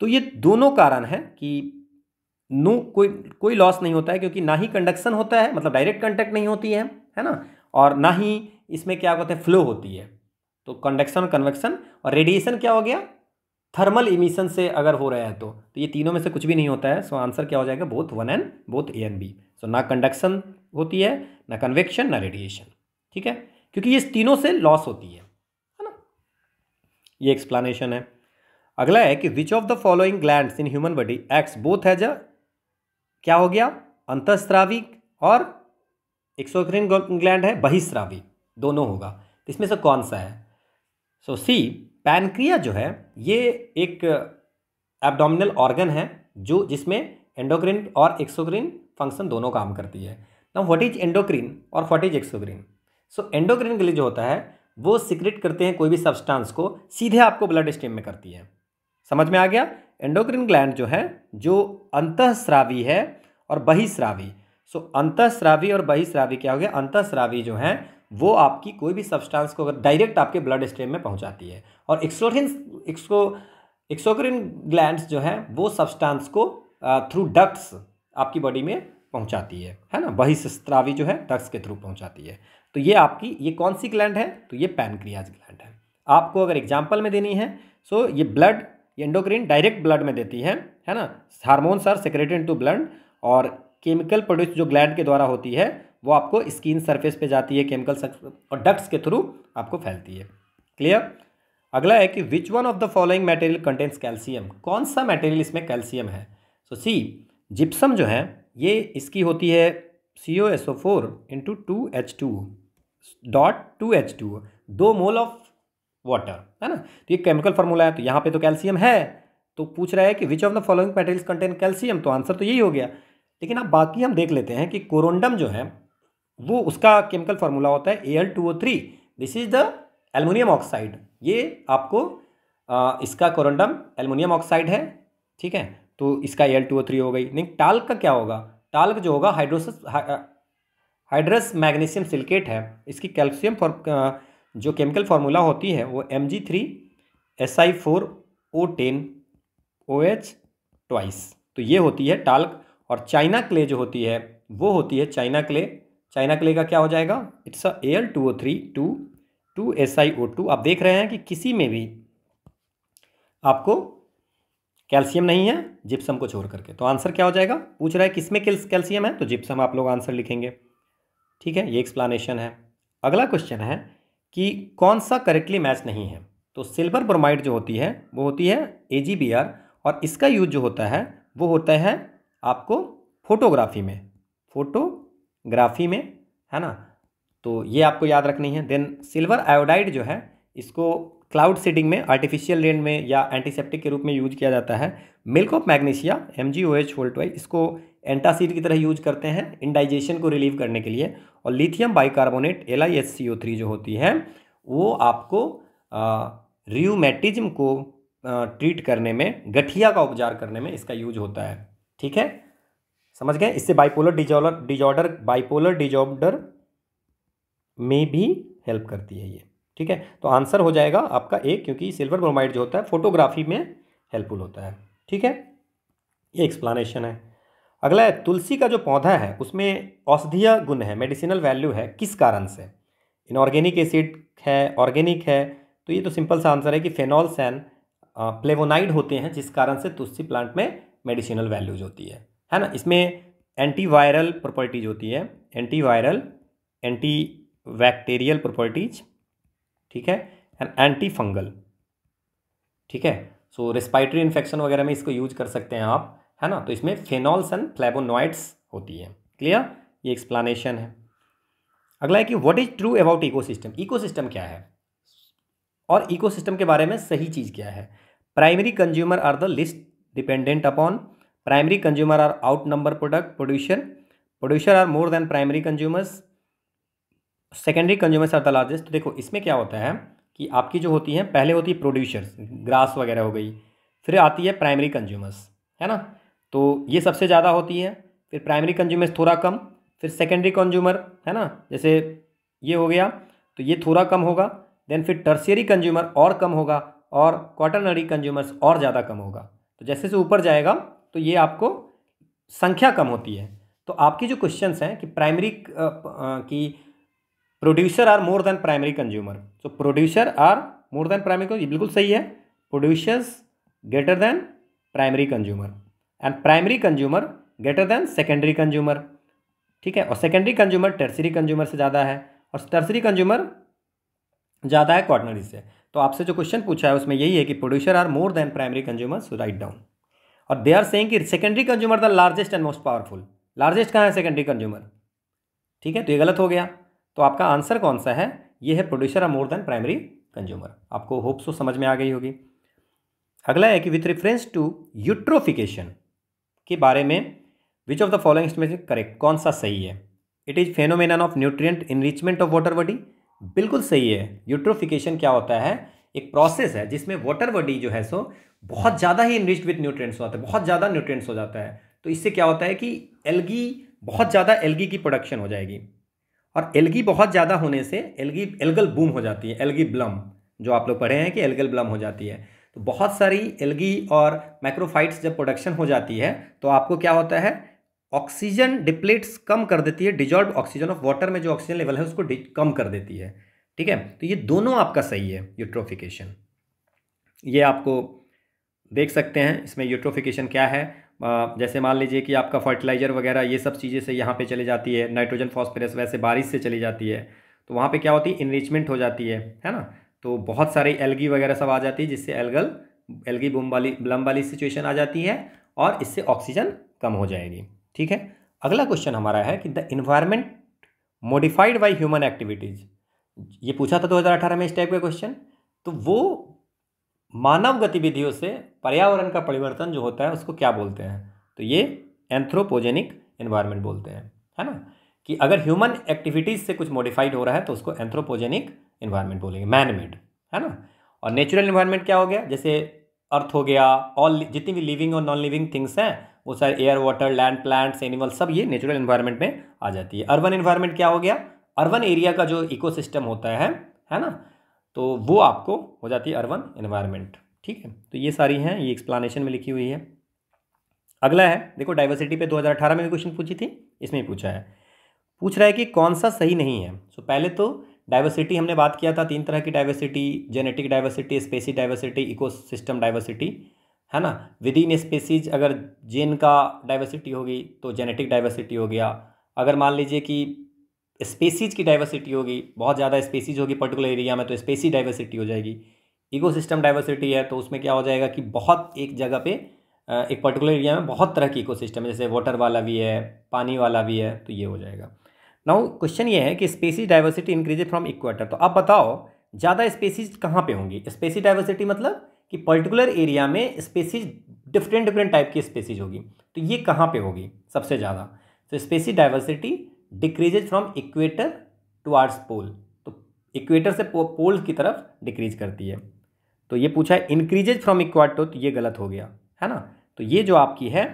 तो ये दोनों कारण है कि नो कोई कोई लॉस नहीं होता है क्योंकि ना ही कंडक्शन होता है मतलब डायरेक्ट कंटेक्ट नहीं होती है है ना और ना ही इसमें क्या कहते हैं फ्लो होती है तो कंडक्शन कन्वेक्शन और रेडिएशन क्या हो गया थर्मल इमिशन से अगर हो रहा है तो तो ये तीनों में से कुछ भी नहीं होता है सो आंसर क्या हो जाएगा both one and both A and B so ना कंडक्शन होती है ना कन्वेक्शन ना रेडिएशन ठीक है क्योंकि ये तीनों से लॉस होती है है ना ये एक्सप्लानेशन है अगला है कि which of the following gland in human body acts both has a क्या हो गया अंतस्त्रावी और एक्सोक्रीन ग्लैंड है बहिस्त्राविक दोनों होगा इसमें से कौन सा है सो सी पैनक्रिया जो है ये एक एब्डोमिनल ऑर्गन है जो जिसमें एंडोक्रिन और एक्सोक्रीन फंक्शन दोनों काम करती है ना व्हाट इज एंडोक्रीन और what is exocrine so endocrine के लिए जो होता है वो सिक्रेट करते हैं कोई भी सब्सटेंस को सीधे आपको ब्लड स्ट्रीम में करती है समझ में आ गया एंडोक्रीन ग्लैंड जो है जो अंतःस्रावी है और बहिस्रावी सो अंतःस्रावी और बहिस्रावी क्या हो गया अंतःस्रावी जो है वो आपकी कोई भी सब्सटेंस को अगर डायरेक्ट आपके ब्लड स्ट्रीम में पहुंचाती है और एक्सोरिन एक्सो एक्सोक्रिन ग्लैंड जो हैं वो सब्सटेंस को थ्रू डक्ट्स आपकी बॉडी में पहुंचाती है है ना बहिस्त्रावी जो है डक्ट्स के थ्रू पहुंचाती है तो ये आपकी ये कौन सी ग्लैंड है तो ये पैनक्रियाज ग्लैंड है आपको अगर एग्जाम्पल में देनी है सो ये ब्लड ये डायरेक्ट ब्लड में देती है है ना हार्मोन सर सेक्रेटेड टू ब्लड और केमिकल प्रोड्यूस जो ग्लैंड के द्वारा होती है वो आपको स्किन सरफेस पे जाती है केमिकल और डक्ट्स के थ्रू आपको फैलती है क्लियर अगला है कि which one of the following material contents calcium कौन सा मटेरियल इसमें कैल्शियम है सो सी जिप्सम जो है ये इसकी होती है C O S O four into two H two dot two H two दो मोल ऑफ वाटर है ना तो ये केमिकल फार्मूला है तो यहाँ पे तो कैल्शियम है तो पूछ रहा है कि which of the following materials content calcium तो आंसर तो यही हो गया लेकिन अब बाकी हम देख लेते हैं कि कोरोंडम जो है वो उसका केमिकल फार्मूला होता है A L two O three this is the aluminium oxide ये आपको आ, इसका कोरोंडम एलमोनियम ऑक्साइड है ठीक है तो इसका एल टू ओ थ्री हो गई नहीं टाल्क का क्या होगा टाल्क जो होगा हाइड्रोस हाइड्रस मैग्नीशियम सिल्केट है इसकी कैल्शियम फॉर जो केमिकल फार्मूला होती है वो M G three S I four O ten O H twice तो ये होती है टाल्क और चाइना क्ले जो होती है वो होती है चाइना क्ले चाइना क्ले का क्या हो जाएगा it's a L two O three two two S I O two आप देख रहे हैं कि किसी में भी आपको कैल्शियम नहीं है जिप्सम को छोड़ करके तो आंसर क्या हो जाएगा पूछ रहा है किसमें कैल्शियम है तो जिप्सम आप लोग आंसर लिखेंगे ठीक है ये एक्सप्लानेशन है अगला क्वेश्चन है कि कौन सा करेक्टली मैच नहीं है तो सिल्वर ब्रोमाइड जो होती है वो होती है ए और इसका यूज जो होता है वो होता है आपको फोटोग्राफी में फोटोग्राफी में है ना तो ये आपको याद रखनी है देन सिल्वर आयोडाइड जो है इसको क्लाउड सीडिंग में आर्टिफिशियल रेन में या एंटीसेप्टिक के रूप में यूज किया जाता है milk of magnesia M G O H होल्टवाई इसको एंटासिड की तरह यूज करते हैं इंडाइजेशन को रिलीव करने के लिए और lithium bicarbonate L I S C O three जो होती है वो आपको रियोमेटिज्म को आ, ट्रीट करने में गठिया का उपचार करने में इसका यूज होता है ठीक है समझ गए इससे bipolar disorder disorder bipolar disorder में भी हेल्प करती है ये ठीक है तो आंसर हो जाएगा आपका ए क्योंकि सिल्वर ब्रोमाइड जो होता है फोटोग्राफी में हेल्पफुल होता है ठीक है ये एक्सप्लानेशन है अगला है तुलसी का जो पौधा है उसमें औषधीय गुण है मेडिसिनल वैल्यू है किस कारण से इनऑर्गेनिक एसिड है ऑर्गेनिक है तो ये तो सिंपल सा आंसर है कि फेनॉल्स एंड प्लेवोनाइड होते हैं जिस कारण से तुलसी प्लांट में मेडिसिनल वैल्यूज होती है है ना इसमें एंटीवायरल प्रॉपर्टीज होती है एंटीवायरल एंटी बैक्टीरियल प्रॉपर्टीज ठीक है एंड एंटी फंगल ठीक है सो रेस्पायरेटरी इन्फेक्शन वगैरह में इसको यूज कर सकते हैं आप है ना तो इसमें फेनॉल्स एंड फ्लेबोनॉइड्स होती है क्लियर ये एक्सप्लानेशन है अगला है कि what is true about ecosystem ecosystem क्या है और इकोसिस्टम के बारे में सही चीज़ क्या है primary consumer are the least dependent upon primary consumer are out number product producer producer are more than primary consumers secondary consumers are the largest तो देखो इसमें क्या होता है कि आपकी जो होती है पहले होती है प्रोड्यूसर्स ग्रास वगैरह हो गई फिर आती है प्राइमरी कंज्यूमर्स है ना तो ये सबसे ज़्यादा होती है फिर प्राइमरी कंज्यूमर्स थोड़ा कम फिर सेकेंडरी कंज्यूमर है ना जैसे ये हो गया तो ये थोड़ा कम होगा देन फिर टर्सियरी कंज्यूमर और कम होगा और क्वाटरनरी कंज्यूमर्स और ज़्यादा कम होगा तो जैसे जैसे ऊपर जाएगा तो ये आपको आपको संख्या कम होती है तो आपकी जो क्वेश्चंस हैं कि प्राइमरी की producer are more than primary consumer so producer are more than primary consumer बिल्कुल सही है producers greater than primary consumer and primary consumer greater than secondary consumer ठीक है और सेकेंडरी कंज्यूमर टर्सरी कंज्यूमर से ज़्यादा है और टर्सरी कंज्यूमर ज़्यादा है क्वार्टनरी से तो आपसे जो क्वेश्चन पूछा है उसमें यही है कि producer are more than primary consumer so write down और दे आर सेइंग कि secondary consumer the largest and most powerful largest कहाँ है सेकेंडरी कंज्यूमर ठीक है तो ये गलत हो गया तो आपका आंसर कौन सा है ये है producer are more than primary consumer आपको होप सो तो समझ में आ गई होगी अगला है कि विथ रेफरेंस टू यूट्रोफिकेशन के बारे में which of the following statement correct कौन सा सही है it is phenomenon of nutrient enrichment of water body बिल्कुल सही है यूट्रोफिकेशन क्या होता है एक प्रोसेस है जिसमें वाटर बॉडी जो है सो बहुत ज़्यादा ही इनरिच्ड विथ न्यूट्रिएंट्स होता है बहुत ज़्यादा न्यूट्रिएंट्स हो जाता है तो इससे क्या होता है कि एलगी बहुत ज़्यादा एलगी की प्रोडक्शन हो जाएगी और एलगी बहुत ज़्यादा होने से एलगी एल्गल बूम हो जाती है एलगी ब्लम जो आप लोग पढ़े हैं कि एल्गल ब्लम हो जाती है तो बहुत सारी एलगी और माइक्रोफाइट्स जब प्रोडक्शन हो जाती है तो आपको क्या होता है ऑक्सीजन डिप्लेट्स कम कर देती है डिजॉल्व ऑक्सीजन ऑफ वाटर में जो ऑक्सीजन लेवल है उसको कम कर देती है ठीक है तो ये दोनों आपका सही है यूट्रोफिकेशन ये आपको देख सकते हैं इसमें यूट्रोफिकेशन क्या है जैसे मान लीजिए कि आपका फर्टिलाइज़र वगैरह ये सब चीज़ें से यहाँ पे चली जाती है नाइट्रोजन फॉस्फोरस वैसे बारिश से चली जाती है तो वहाँ पे क्या होती है इनरिचमेंट हो जाती है है ना तो बहुत सारी एलगी वगैरह सब आ जाती है जिससे एलगल एलगी बुम वाली ब्लम वाली सिचुएशन आ जाती है और इससे ऑक्सीजन कम हो जाएगी ठीक है अगला क्वेश्चन हमारा है कि the environment modified by human activities ये पूछा था दो में इस टाइप का क्वेश्चन तो वो मानव गतिविधियों से पर्यावरण का परिवर्तन जो होता है उसको क्या बोलते हैं तो ये एंथ्रोपोजेनिक एनवायरनमेंट बोलते हैं है ना कि अगर ह्यूमन एक्टिविटीज़ से कुछ मॉडिफाइड हो रहा है तो उसको एंथ्रोपोजेनिक एन्वायरमेंट बोलेंगे मैन मेड है ना और नेचुरल इन्वायरमेंट क्या हो गया जैसे अर्थ हो गया ऑल जितनी भी लिविंग और नॉन लिविंग थिंग्स हैं वो सारे air water land plants animal सब ये नेचुरल एन्वायरमेंट में आ जाती है अर्बन एन्वायरमेंट क्या हो गया अर्बन एरिया का जो इकोसिस्टम होता है है ना तो वो आपको हो जाती है अर्बन इन्वायरमेंट ठीक है तो ये सारी हैं ये एक्सप्लानेशन में लिखी हुई है अगला है देखो डाइवर्सिटी पे 2018 में भी क्वेश्चन पूछी थी इसमें भी पूछा है पूछ रहा है कि कौन सा सही नहीं है सो पहले तो डाइवर्सिटी हमने बात किया था तीन तरह की diversity genetic diversity species diversity eco diversity है ना विद इन स्पेसीज अगर जेन का डाइवर्सिटी होगी तो जेनेटिक डाइवर्सिटी हो गया अगर मान लीजिए कि स्पेसीज की डाइवर्सिटी होगी बहुत ज़्यादा स्पेसीज होगी पर्टिकुलर एरिया में तो स्पेसी डाइवर्सिटी हो जाएगी इको डाइवर्सिटी है तो उसमें क्या हो जाएगा कि बहुत एक जगह पे एक पर्टिकुलर एरिया में बहुत तरह की इकोसिस्टम है जैसे वाटर वाला भी है पानी वाला भी है तो ये हो जाएगा नाउ क्वेश्चन ये है कि species diversity increase from equator तो आप बताओ ज़्यादा स्पेसीज कहाँ पे होंगी स्पेसी डाइवर्सिटी मतलब कि पर्टिकुलर एरिया में स्पेसीज डिफरेंट डिफरेंट टाइप की स्पेसीज होगी तो ये कहाँ पे होगी सबसे ज़्यादा तो species diversity decreases from equator towards pole तो इक्वेटर से पो, पोल की तरफ डिक्रीज करती है तो ये पूछा है इंक्रीजेज फ्रॉम इक्वाटो तो ये गलत हो गया है ना तो ये जो आपकी है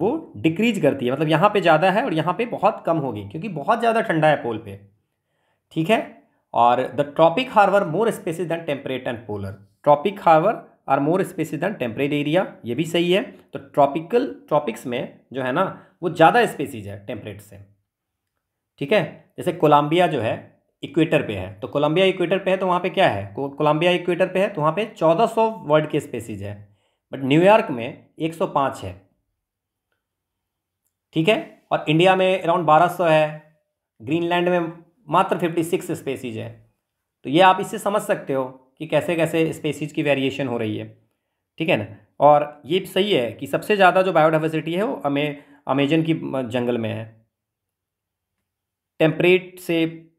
वो डिक्रीज करती है मतलब यहाँ पे ज़्यादा है और यहाँ पे बहुत कम होगी क्योंकि बहुत ज़्यादा ठंडा है पोल पे ठीक है और the tropic हार्वर more spaces then temperate and polar tropic हार्वर are more spaces then temperate area ये भी सही है तो ट्रॉपिकल ट्रॉपिक्स में जो है ना वो ज़्यादा स्पेसिज है टेम्परेट से ठीक है जैसे कोलंबिया जो है इक्वेटर पे है तो कोलंबिया इक्वेटर पे है तो वहाँ पे क्या है कोलंबिया इक्वेटर पे है तो वहाँ पे 1400 वर्ड के स्पेसीज है बट न्यूयॉर्क में 105 है ठीक है और इंडिया में अराउंड 1200 है ग्रीनलैंड में मात्र 56 स्पेसीज है तो ये आप इससे समझ सकते हो कि कैसे कैसे स्पेसीज की वेरिएशन हो रही है ठीक है ना और ये सही है कि सबसे ज़्यादा जो बायोडाइवर्सिटी है वो अमे अमेजन की जंगल में है टेम्परेट से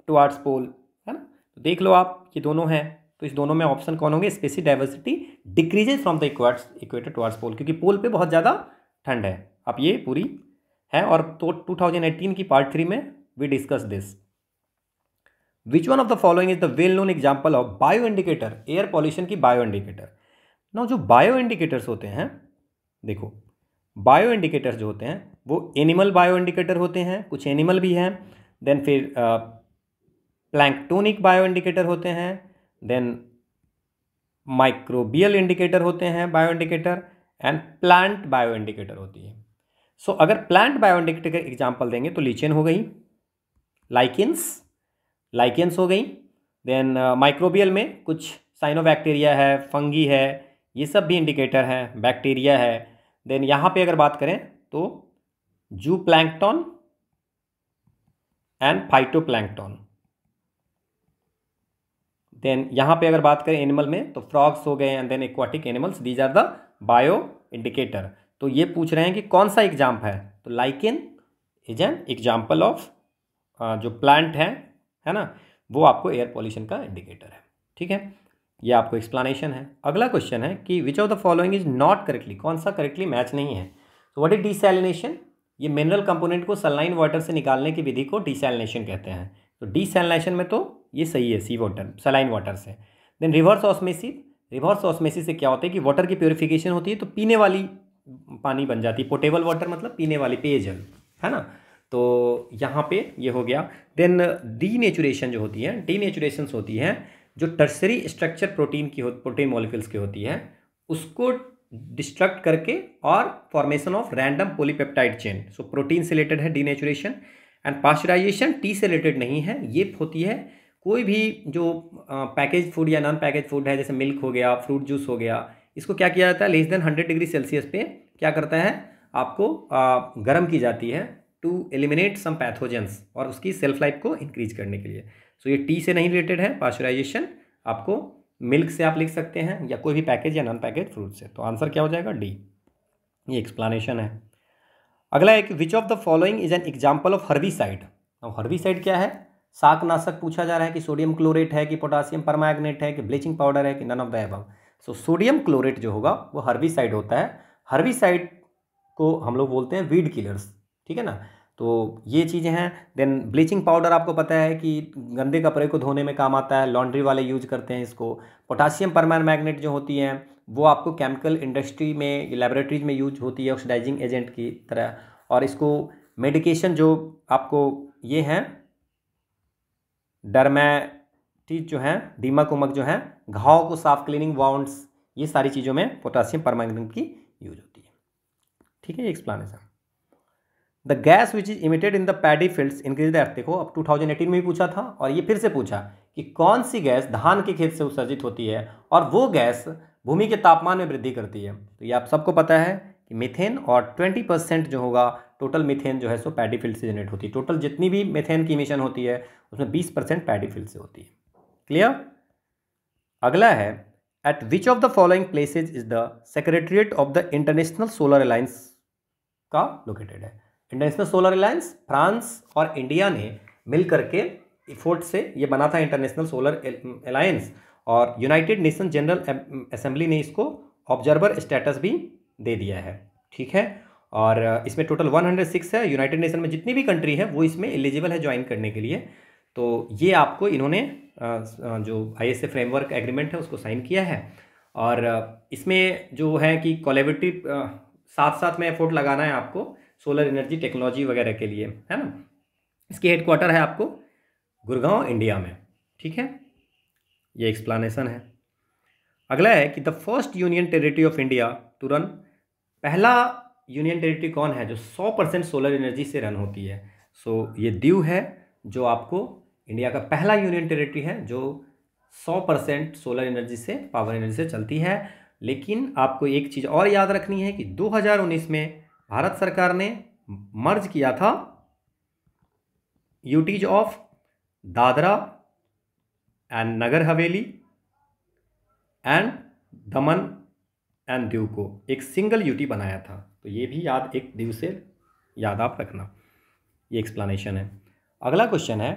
टुआर्ड्स पोल है ना तो देख लो आप ये दोनों हैं तो इस दोनों में ऑप्शन कौन होंगे species diversity decreases from the equators equator towards pole क्योंकि पोल पे बहुत ज़्यादा ठंड है आप ये पूरी है और तो 2018 की पार्ट थ्री में we discuss this which one of the following is the well known example of bio indicator air pollution की बायो इंडिकेटर ना जो बायो इंडिकेटर्स होते हैं देखो बायो इंडिकेटर्स जो होते हैं वो एनिमल बायो इंडिकेटर होते हैं कुछ एनिमल भी हैं देन फिर प्लैंकटोनिक बायो इंडिकेटर होते हैं देन माइक्रोबियल इंडिकेटर होते हैं bio indicator and plant bio indicator होती है सो so, अगर प्लांट बायो इंडिकेटर का एग्जाम्पल देंगे तो लीचेन हो गई लाइकेंस लाइकेंस हो गई देन माइक्रोबियल में कुछ साइनोबैक्टीरिया है फंगी है ये सब भी इंडिकेटर हैं बैक्टीरिया है देन यहाँ पे अगर बात करें तो जू प्लैंकटॉन एंड फाइटोप्लैंकटॉन देन यहां पे अगर बात करें एनिमल में तो फ्रॉग्स हो गए and then aquatic animals these are the bio indicator तो ये पूछ रहे हैं कि कौन सा एग्जाम्प है तो lichen is an example of जो प्लांट है है ना वो आपको एयर पॉल्यूशन का इंडिकेटर है ठीक है ये आपको एक्सप्लेनेशन है अगला क्वेश्चन है कि which of the following is not correctly कौन सा करेक्टली मैच नहीं है तो वट इज डिसैलिनेशन ये मिनरल कंपोनेंट को सलाइन वाटर से निकालने की विधि को डिसलनेशन कहते हैं तो डिसेलनेशन में तो ये सही है सी वाटर सलाइन वाटर से then reverse osmosis reverse osmosis से क्या होता है कि वाटर की प्योरिफिकेशन होती है तो पीने वाली पानी बन जाती है पोटेबल वाटर मतलब पीने वाली पेयजल है ना तो यहाँ पे ये हो गया देन डी जो होती है डी होती हैं जो टर्सरी स्ट्रक्चर प्रोटीन की हो प्रोटीन मॉलिक्यूल्स की होती है उसको डिस्ट्रक्ट करके और formation of random polypeptide chain so protein से रिलेटेड है डीनेचुरेशन एंड पास्चराइजेशन टी से रिलेटेड नहीं है ये होती है कोई भी जो पैकेज फूड या नॉन पैकेज फूड है जैसे मिल्क हो गया फ्रूट जूस हो गया इसको क्या किया जाता है less than hundred degree Celsius पे क्या करता है आपको गर्म की जाती है टू एलिमिनेट सम पैथोजेंस और उसकी सेल्फ लाइफ को इंक्रीज करने के लिए सो so, ये टी से नहीं रिलेटेड है पास्चराइजेशन आपको मिल्क से आप लिख सकते हैं या कोई भी पैकेज या नॉन पैकेज फ्रूट से तो आंसर क्या हो जाएगा डी ये एक्सप्लानेशन है अगला एक which of the following is an example of और अब साइड क्या है साक नाशक पूछा जा रहा है कि सोडियम क्लोरेट है कि पोटासियम परमाग्नेट है कि ब्लीचिंग पाउडर है कि none of the above so sodium chlorate जो होगा वो साइड होता है साइड को हम लोग बोलते हैं वीड किलर्स ठीक है ना तो ये चीज़ें हैं देन ब्लीचिंग पाउडर आपको पता है कि गंदे कपड़े को धोने में काम आता है लॉन्ड्री वाले यूज करते हैं इसको पोटासियम परमान मैग्नेट जो होती हैं वो आपको केमिकल इंडस्ट्री में लेबोरेटरीज में यूज होती है ऑक्सीडाइजिंग एजेंट की तरह और इसको मेडिकेशन जो आपको ये हैं डरमेटिज जो हैं दीमक उमक जो हैं घाव को साफ क्लीनिंग वाउंड्स ये सारी चीज़ों में पोटासियम परमागनेट की यूज होती है ठीक है ये explanation the gas which is emitted in the paddy fields increase the earth देखो अब 2018 में भी पूछा था और ये फिर से पूछा कि कौन सी गैस धान के खेत से उत्सर्जित होती है और वो गैस भूमि के तापमान में वृद्धि करती है तो ये आप सबको पता है कि मिथेन और 20 परसेंट जो होगा टोटल मिथेन जो है सो पैडी फील्ड से जनरेट होती है टोटल जितनी भी मिथेन की इमिशन होती है उसमें बीस परसेंट पैडी फील्ड से होती है क्लियर अगला है at which of the following places is the secretariat of the International Solar Alliance का लोकेटेड है इंटरनेशनल सोलर अलायंस फ्रांस और इंडिया ने मिल के इफोर्ट से ये बना था इंटरनेशनल सोलर अलायंस और यूनाइटेड नेशन जनरल असेंबली ने इसको ऑब्जर्वर स्टेटस भी दे दिया है ठीक है और इसमें टोटल 106 है यूनाइटेड नेशन में जितनी भी कंट्री है वो इसमें एलिजिबल है ज्वाइन करने के लिए तो ये आपको इन्होंने जो आई फ्रेमवर्क एग्रीमेंट है उसको साइन किया है और इसमें जो है कि कोलेबरेटिव साथ साथ में एफोर्ट लगाना है आपको सोलर एनर्जी टेक्नोलॉजी वगैरह के लिए है ना इसकी हेडक्वार्टर है आपको गुड़गांव इंडिया में ठीक है ये एक्सप्लानेशन है अगला है कि the first union territory of India to run पहला यूनियन टेरिटरी कौन है जो सौ परसेंट सोलर एनर्जी से रन होती है सो so, ये दीव है जो आपको इंडिया का पहला यूनियन टेरिटरी है जो सौ परसेंट सोलर एनर्जी से पावर एनर्जी से चलती है लेकिन आपको एक चीज़ और याद रखनी है कि 2019 में भारत सरकार ने मर्ज किया था UTs of Dadra and Nagar Haveli and दमन एंड दीव को एक सिंगल यूटी बनाया था तो ये भी याद एक दिव से याद आप रखना ये एक्सप्लेनेशन है अगला क्वेश्चन है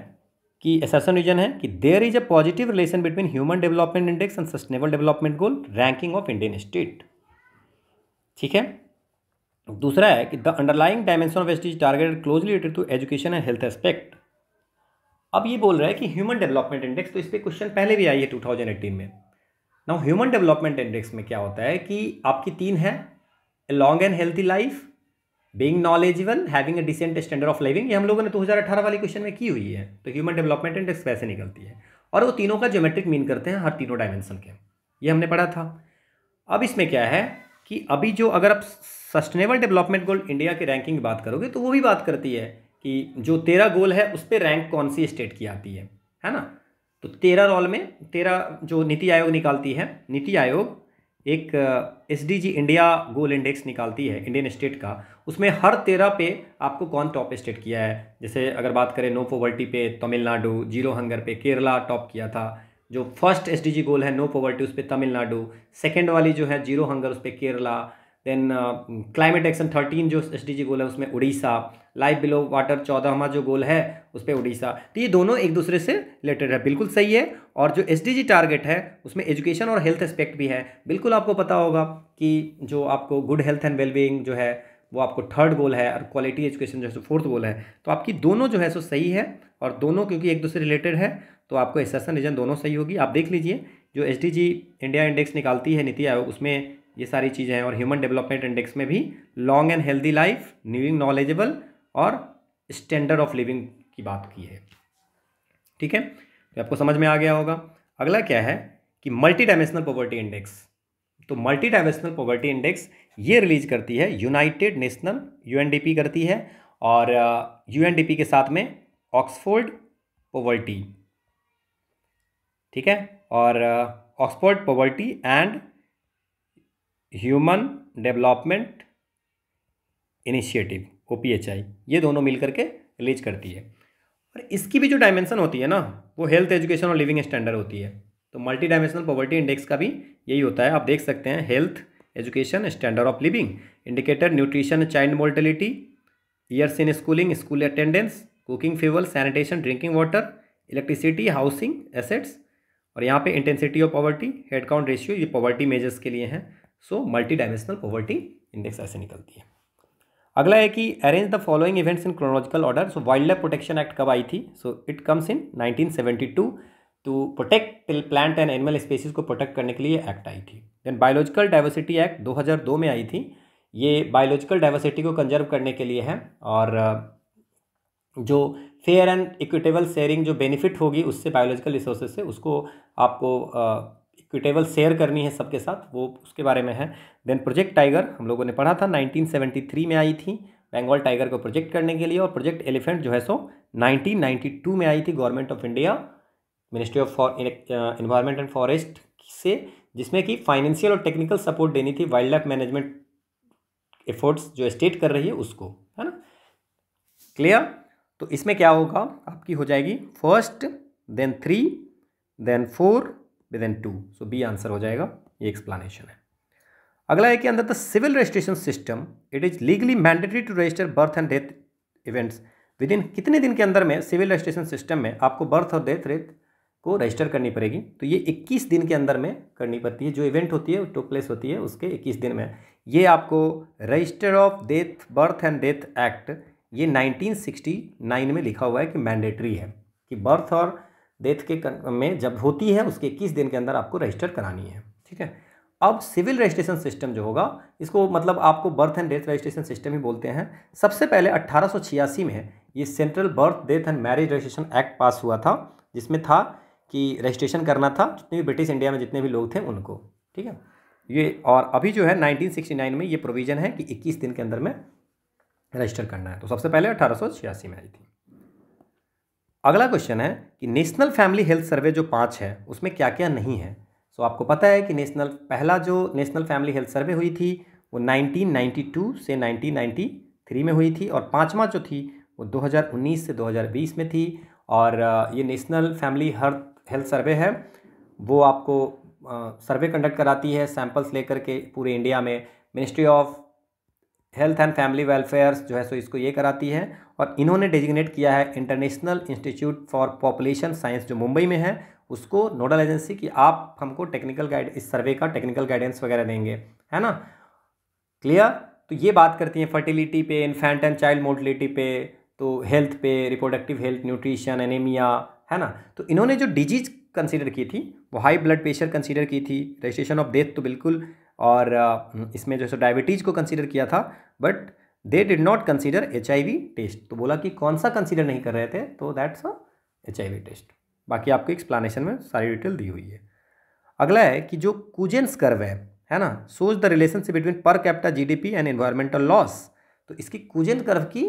कि एसेसन रीजन है कि there is a positive relation between human development index and sustainable development goal ranking of Indian state ठीक है दूसरा है कि the underlying dimension of as targeted closely related to education and health aspect अब ये बोल रहा है कि ह्यूमन डेवलपमेंट इंडेक्स तो इस पर क्वेश्चन पहले भी आई है टू में नाउ ह्यूमन डेवलपमेंट इंडेक्स में क्या होता है कि आपकी तीन है long and healthy life being knowledgeable having a decent standard of living ये हम लोगों ने 2018 वाले क्वेश्चन में की हुई है तो ह्यूमन डेवलपमेंट इंडेक्स वैसे निकलती है और वो तीनों का ज्योमेट्रिक मीन करते हैं हर तीनों डायमेंशन के ये हमने पढ़ा था अब इसमें क्या है कि अभी जो अगर आप सस्टेनेबल डेवलपमेंट गोल इंडिया की रैंकिंग बात करोगे तो वो भी बात करती है कि जो तेरह गोल है उस पर रैंक कौन सी स्टेट की आती है है ना तो तेरह रोल में तेरह जो नीति आयोग निकालती है नीति आयोग एक S D G India goal index निकालती है इंडियन स्टेट का उसमें हर तेरह पे आपको कौन टॉप स्टेट किया है जैसे अगर बात करें नो पॉवर्टी पे तमिलनाडु जीरो हंगर पे केरला टॉप किया था जो फर्स्ट एस गोल है नो पॉवर्टी उस पर तमिलनाडु सेकेंड वाली जो है जीरो हंगर उस पर Kerala then climate action thirteen जो एस गोल है उसमें उड़ीसा लाइफ बिलो वाटर चौदहवा जो गोल है उस पर उड़ीसा तो ये दोनों एक दूसरे से रिलेटेड है बिल्कुल सही है और जो एस टारगेट है उसमें एजुकेशन और हेल्थ एस्पेक्ट भी है बिल्कुल आपको पता होगा कि जो आपको गुड हेल्थ एंड वेलबींग जो है वो आपको थर्ड गोल है और क्वालिटी एजुकेशन जो है सो फोर्थ गोल है तो आपकी दोनों जो है सो सही है और दोनों क्योंकि एक दूसरे रिलेटेड है तो आपको एसेसन रीजन दोनों सही होगी आप देख लीजिए जो एस इंडिया इंडेक्स निकालती है नीति आयोग उसमें ये सारी चीज़ें हैं और ह्यूमन डेवलपमेंट इंडेक्स में भी long and healthy life living knowledgeable और स्टैंडर्ड ऑफ लिविंग की बात की है ठीक है तो आपको समझ में आ गया होगा अगला क्या है कि मल्टी डायमेंशनल पॉवर्टी इंडेक्स तो मल्टी डायमेंशनल पॉवर्टी इंडेक्स ये रिलीज करती है यूनाइटेड नेशनल यूएनडीपी करती है और यूएनडीपी के साथ में ऑक्सफोर्ड पॉवर्टी ठीक है और Oxford poverty and human development initiative ओ ये दोनों मिलकर के रिलीज करती है और इसकी भी जो डायमेंशन होती है ना वो हेल्थ एजुकेशन और लिविंग स्टैंडर्ड होती है तो मल्टी डायमेंशनल पॉवर्टी इंडेक्स का भी यही होता है आप देख सकते हैं health education standard of living indicator nutrition child mortality years in schooling school attendance cooking fuel sanitation drinking water electricity housing assets और यहाँ पे intensity of poverty head count ratio ये पॉवर्टी मेजर्स के लिए हैं so multi dimensional poverty index ऐसे निकलती है अगला है कि arrange the following events in chronological order so wild life protection act कब आई थी so it comes in 1972 to protect plant and animal species को प्रोटेक्ट करने के लिए एक्ट आई थी देन बायोलॉजिकल डाइवर्सिटी एक्ट 2002 में आई थी ये बायोलॉजिकल डाइवर्सिटी को कंजर्व करने के लिए है और जो फेयर एंड इक्विटेबल शेयरिंग जो बेनिफिट होगी उससे बायोलॉजिकल रिसोर्सेज से उसको आपको इक्विटेबल शेयर करनी है सबके साथ वो उसके बारे में है देन प्रोजेक्ट टाइगर हम लोगों ने पढ़ा था 1973 में आई थी बंगाल टाइगर को प्रोजेक्ट करने के लिए और प्रोजेक्ट एलिफेंट जो है सो 1992 में आई थी government of India ministry of environment and forest से जिसमें कि फाइनेंशियल और टेक्निकल सपोर्ट देनी थी वाइल्ड लाइफ मैनेजमेंट एफर्ट्स जो स्टेट कर रही है उसको है ना क्लियर तो इसमें क्या होगा आपकी हो जाएगी first then three then four within two so B answer हो जाएगा ये एक्सप्लानेशन है अगला है कि अंदर the civil registration system it is legally mandatory to register birth and death events within कितने दिन के अंदर में सिविल रजिस्ट्रेशन सिस्टम में आपको बर्थ और डेथ रेट को रजिस्टर करनी पड़ेगी तो ये 21 दिन के अंदर में करनी पड़ती है जो इवेंट होती है टू प्लेस होती है उसके 21 दिन में ये आपको register of death birth and death act ये 1969 में लिखा हुआ है कि मैंडेटरी है कि बर्थ और डेथ के में जब होती है उसके इक्कीस दिन के अंदर आपको रजिस्टर करानी है ठीक है अब सिविल रजिस्ट्रेशन सिस्टम जो होगा इसको मतलब आपको birth and death registration system ही बोलते हैं सबसे पहले अट्ठारह में ये central birth death and marriage registration act pass हुआ था जिसमें था कि रजिस्ट्रेशन करना था जितने भी ब्रिटिश इंडिया में जितने भी लोग थे उनको ठीक है ये और अभी जो है 1969 में ये प्रोविज़न है कि 21 दिन के अंदर में रजिस्टर करना है तो सबसे पहले अट्ठारह में आई थी अगला क्वेश्चन है कि नेशनल फैमिली हेल्थ सर्वे जो पाँच है उसमें क्या क्या नहीं है सो आपको पता है कि नेशनल पहला जो नेशनल फैमिली हेल्थ सर्वे हुई थी वो 1992 से 1993 में हुई थी और पाँचवा जो थी वो 2019 से 2020 में थी और ये national family health health survey है वो आपको सर्वे कंडक्ट कराती है सैम्पल्स लेकर के पूरे इंडिया में ministry of health and family welfare जो है सो इसको ये कराती है और इन्होंने डेजिग्नेट किया है International Institute for Population Science जो मुंबई में है उसको नोडल एजेंसी कि आप हमको टेक्निकल गाइड इस सर्वे का टेक्निकल गाइडेंस वगैरह देंगे है ना क्लियर तो ये बात करती हैं फर्टिलिटी पे इन्फेंट एंड चाइल्ड मोर्टिलिटी पे तो हेल्थ पे रिप्रोडक्टिव हेल्थ न्यूट्रिशन एनीमिया है ना तो इन्होंने जो डिजीज कंसिडर की थी वो हाई ब्लड प्रेशर कंसिडर की थी रजिस्ट्रेशन ऑफ डेथ तो बिल्कुल और इसमें जो है सो डायबिटीज़ को कंसिडर किया था but they did not consider H test तो बोला कि कौन सा कंसिडर नहीं कर रहे थे तो दैट्स अ एच टेस्ट बाकी आपको एक्सप्लानेशन में सारी डिटेल दी हुई है अगला है कि जो कूजेंस कर्व है है ना सोच the relationship between per capita GDP and environmental loss तो इसकी कूजन कर्व की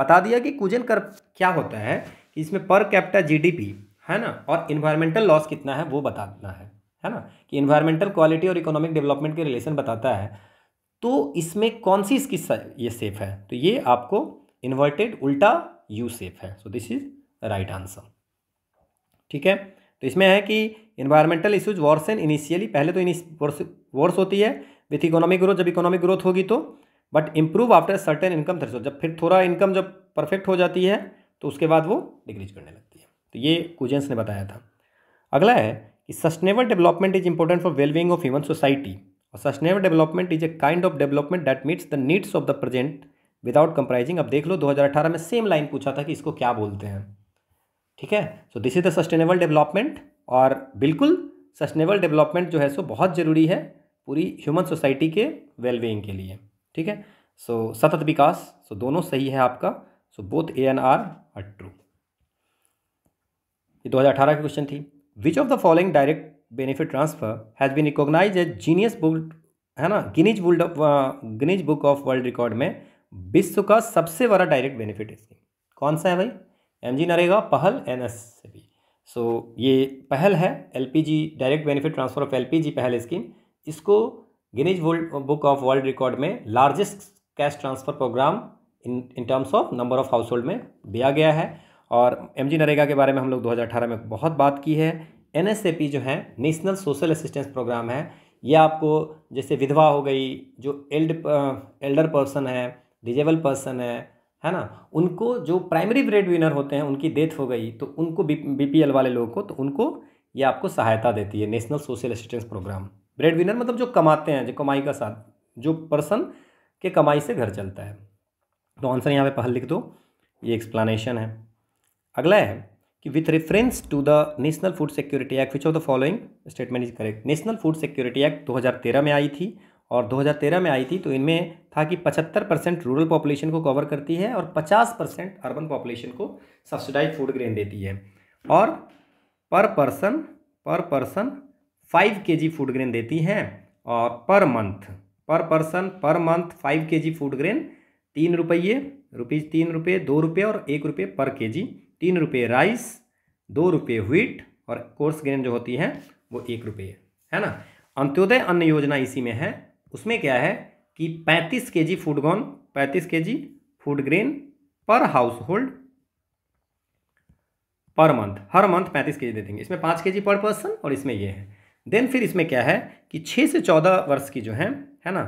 बता दिया कि कूजन कर्व क्या होता है कि इसमें पर कैपिटा जीडीपी है ना और इन्वायरमेंटल लॉस कितना है वो बताना है है ना कि इन्वायरमेंटल क्वालिटी और इकोनॉमिक डेवलपमेंट के रिलेशन बताता है तो इसमें कौन सी इसकी ये सेफ है तो ये आपको इन्वर्टेड उल्टा यू सेफ है so this is right answer ठीक है तो इसमें है कि environmental issues worse and initially पहले तो वॉर्स होती है विथ इकोनॉमिक ग्रोथ जब इकोनॉमिक ग्रोथ होगी तो but improve after certain income threshold जब फिर थोड़ा इनकम जब परफेक्ट हो जाती है तो उसके बाद वो डिक्रीज करने लगती है तो ये कुजेंस ने बताया था अगला है sustainable development is important for wellbeing of human society और sustainable development is a kind of development that meets the needs of the present without compromising अब देख लो 2018 में सेम लाइन पूछा था कि इसको क्या बोलते हैं ठीक है so this is the sustainable development और बिल्कुल सस्टेनेबल डेवलपमेंट जो है सो बहुत जरूरी है पूरी ह्यूमन सोसाइटी के वेलबींग के लिए ठीक है सो so, सतत विकास सो so, दोनों सही है आपका so both A and R are true ये अठारह की क्वेश्चन थी which of the following direct benefit transfer has been recognised as Guinness book है ना गिनीज बुल्ड Guinness book of world record में विश्व का सबसे बड़ा डायरेक्ट बेनिफिट स्कीम कौन सा है भाई एम जी नरेगा पहल एन एस भी सो ये पहल है L P G direct benefit transfer of L P G Pahal scheme इसको Guinness book of world record में largest cash transfer programme in in terms of number of household में दिया गया है और एम जी नरेगा के बारे में हम लोग 2018 में बहुत बात की है एन जो है नेशनल सोशल असिस्टेंस प्रोग्राम है ये आपको जैसे विधवा हो गई जो एल्ड एल्डर पर्सन है डिजेबल पर्सन है है ना उनको जो प्राइमरी ब्रेड विनर होते हैं उनकी डेथ हो गई तो उनको बी पी एल वाले लोगों को तो उनको ये आपको सहायता देती है national social assistance programme breadwinner मतलब जो कमाते हैं जो कमाई का साथ जो पर्सन के कमाई से घर चलता है तो आंसर यहाँ पे पहल लिख दो ये एक्सप्लानेशन है अगला है कि with reference to the national food security act which of the following statement is correct national food security act 2013 में आई थी और 2013 में आई थी तो इनमें था कि 75 परसेंट रूरल पॉपुलेशन को कवर करती है और 50 परसेंट अर्बन पॉपुलेशन को सब्सिडाइज फूड ग्रेन देती है और पर पर्सन पर पर्सन फाइव के जी फूड ग्रेन देती हैं और पर मंथ पर पर्सन पर मंथ फाइव के जी फूड ग्रेन तीन रुपये रुपीज़ तीन रुपये दो रुपये और एक रुपये पर के जी तीन रुपये राइस दो रुपये व्हीट और कोर्स ग्रेन जो होती है वो एक रुपये है, है ना अंत्योदय अन्न योजना इसी में है उसमें क्या है कि पैंतीस के जी फूड गॉन पैंतीस के जी फूड ग्रेन पर हाउस होल्ड पर मंथ हर मंथ पैंतीस के जी दे देंगे इसमें पाँच के जी पर पर्सन और इसमें ये है देन फिर इसमें क्या है कि छः से चौदह वर्ष की जो है है ना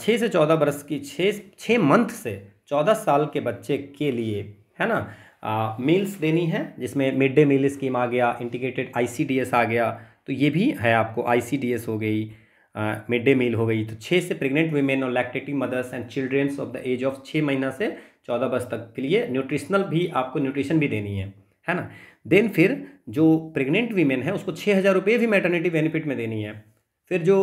छः से चौदह वर्ष की छः छः मंथ से चौदह साल के बच्चे के लिए है ना मील्स देनी है जिसमें मिड डे मील स्कीम आ गया इंटीग्रेटेड आईसीडीएस आ गया तो ये भी है आपको आईसीडीएस हो गई मिड डे मील हो गई तो छः से प्रेग्नेंट वीमेन और lactating mothers and childrens of the age of छः महीना से चौदह बस तक के लिए न्यूट्रिशनल भी आपको न्यूट्रिशन भी देनी है है ना देन फिर जो प्रेग्नेंट वीमेन है उसको छः हज़ार रुपये भी मेटर्निटी बेनिफिट में देनी है फिर जो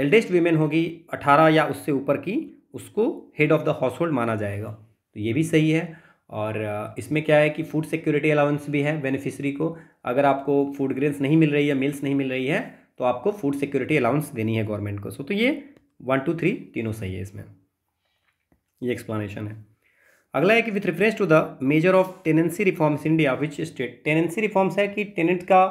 एल्डेस्ट वीमेन होगी अठारह या उससे ऊपर की उसको head of the household माना जाएगा तो ये भी सही है और इसमें क्या है कि फूड सिक्योरिटी अलाउंस भी है बेनिफिशरी को अगर आपको फूड ग्रेन्स नहीं मिल रही है मिल्स नहीं मिल रही है तो आपको फूड सिक्योरिटी अलाउंस देनी है गवर्नमेंट को सो तो ये वन टू थ्री तीनों सही है इसमें ये एक्सप्लेनेशन है अगला है कि with reference to the major of tenancy reforms India which state tenancy reforms है कि टेनेंट का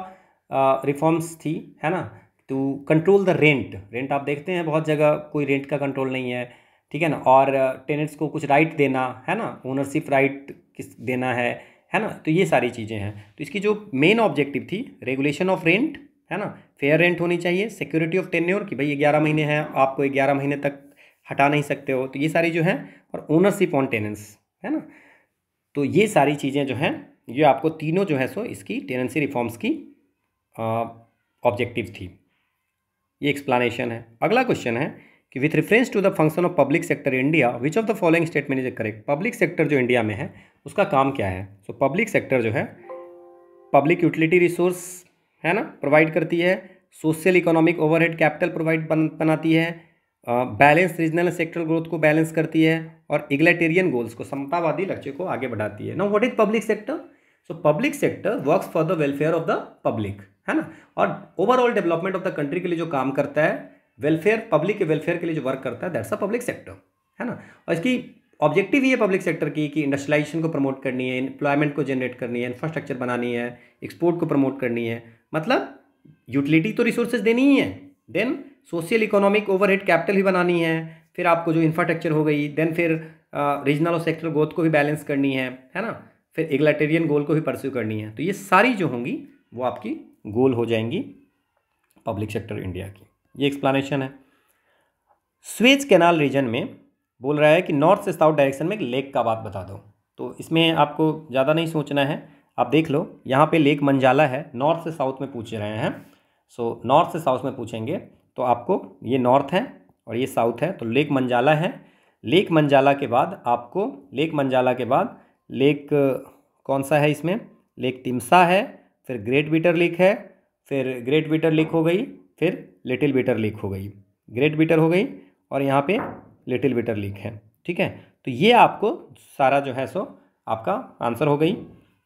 रिफॉर्म्स थी है ना to control the rent rent आप देखते हैं बहुत जगह कोई रेंट का कंट्रोल नहीं है ठीक है ना और टेनेंट्स को कुछ राइट देना है ना ओनरशिप राइट किस देना है है ना तो ये सारी चीज़ें हैं तो इसकी जो मेन ऑब्जेक्टिव थी रेगुलेशन ऑफ रेंट है ना फेयर रेंट होनी चाहिए सिक्योरिटी ऑफ टेन्योर कि भाई ग्यारह महीने हैं आपको ग्यारह महीने तक हटा नहीं सकते हो तो ये सारी जो हैं और ओनरशिप ऑन टेनेंस है ना तो ये सारी चीज़ें जो हैं ये आपको तीनों जो है सो इसकी टेनेंसी रिफॉर्म्स की ऑब्जेक्टिव थी ये एक्सप्लानेशन है अगला क्वेश्चन है कि with reference to the function of public sector India which of the following statement is correct public sector जो इंडिया में है उसका काम क्या है सो पब्लिक सेक्टर जो है पब्लिक यूटिलिटी रिसोर्स है ना प्रोवाइड करती है social economic overhead capital provide बनाती है बैलेंस रीजनल सेक्टर ग्रोथ को बैलेंस करती है और इग्लेटेरियन गोल्स को समतावादी लक्ष्य को आगे बढ़ाती है ना what is public sector so public sector works for the welfare of the public है ना और overall development of the country के लिए जो काम करता है वेलफेयर पब्लिक के वेलफेयर के लिए जो वर्क करता है दैट्स अ पब्लिक सेक्टर है ना और इसकी ऑब्जेक्टिव ये पब्लिक सेक्टर की कि इंडस्ट्रियलाइजेशन को प्रमोट करनी है इंप्लॉयमेंट को जनरेट करनी है इंफ्रास्ट्रक्चर बनानी है एक्सपोर्ट को प्रमोट करनी है मतलब यूटिलिटी तो रिसोर्सेज देनी ही है then social economic over capital भी बनानी है फिर आपको जो इंफ्रास्ट्रक्चर हो गई देन फिर रीजनल और सेक्टर ग्रोथ को भी बैलेंस करनी है है ना फिर एगलाटेरियन गोल को भी परस्यू करनी है तो ये सारी जो होंगी वो आपकी गोल हो जाएंगी पब्लिक सेक्टर इंडिया की ये एक्सप्लानेशन है स्वेज कैनाल रीजन में बोल रहा है कि नॉर्थ से साउथ डायरेक्शन में एक लेक का बात बता दो तो इसमें आपको ज़्यादा नहीं सोचना है आप देख लो यहाँ पे लेक मंजाला है नॉर्थ से साउथ में पूछ रहे हैं सो नॉर्थ से साउथ में पूछेंगे तो आपको ये नॉर्थ है और ये साउथ है तो लेक मंजाला है लेक मंजाला के बाद आपको लेक मंजाला के बाद लेक कौन सा है इसमें लेक तिमसा है फिर ग्रेट बीटर लेक है फिर ग्रेट बीटर लेक हो गई फिर लिटिल बिटर लीक हो गई ग्रेट बिटर हो गई और यहाँ पे लिटिल बिटर लीक है ठीक है तो ये आपको सारा जो है सो आपका आंसर हो गई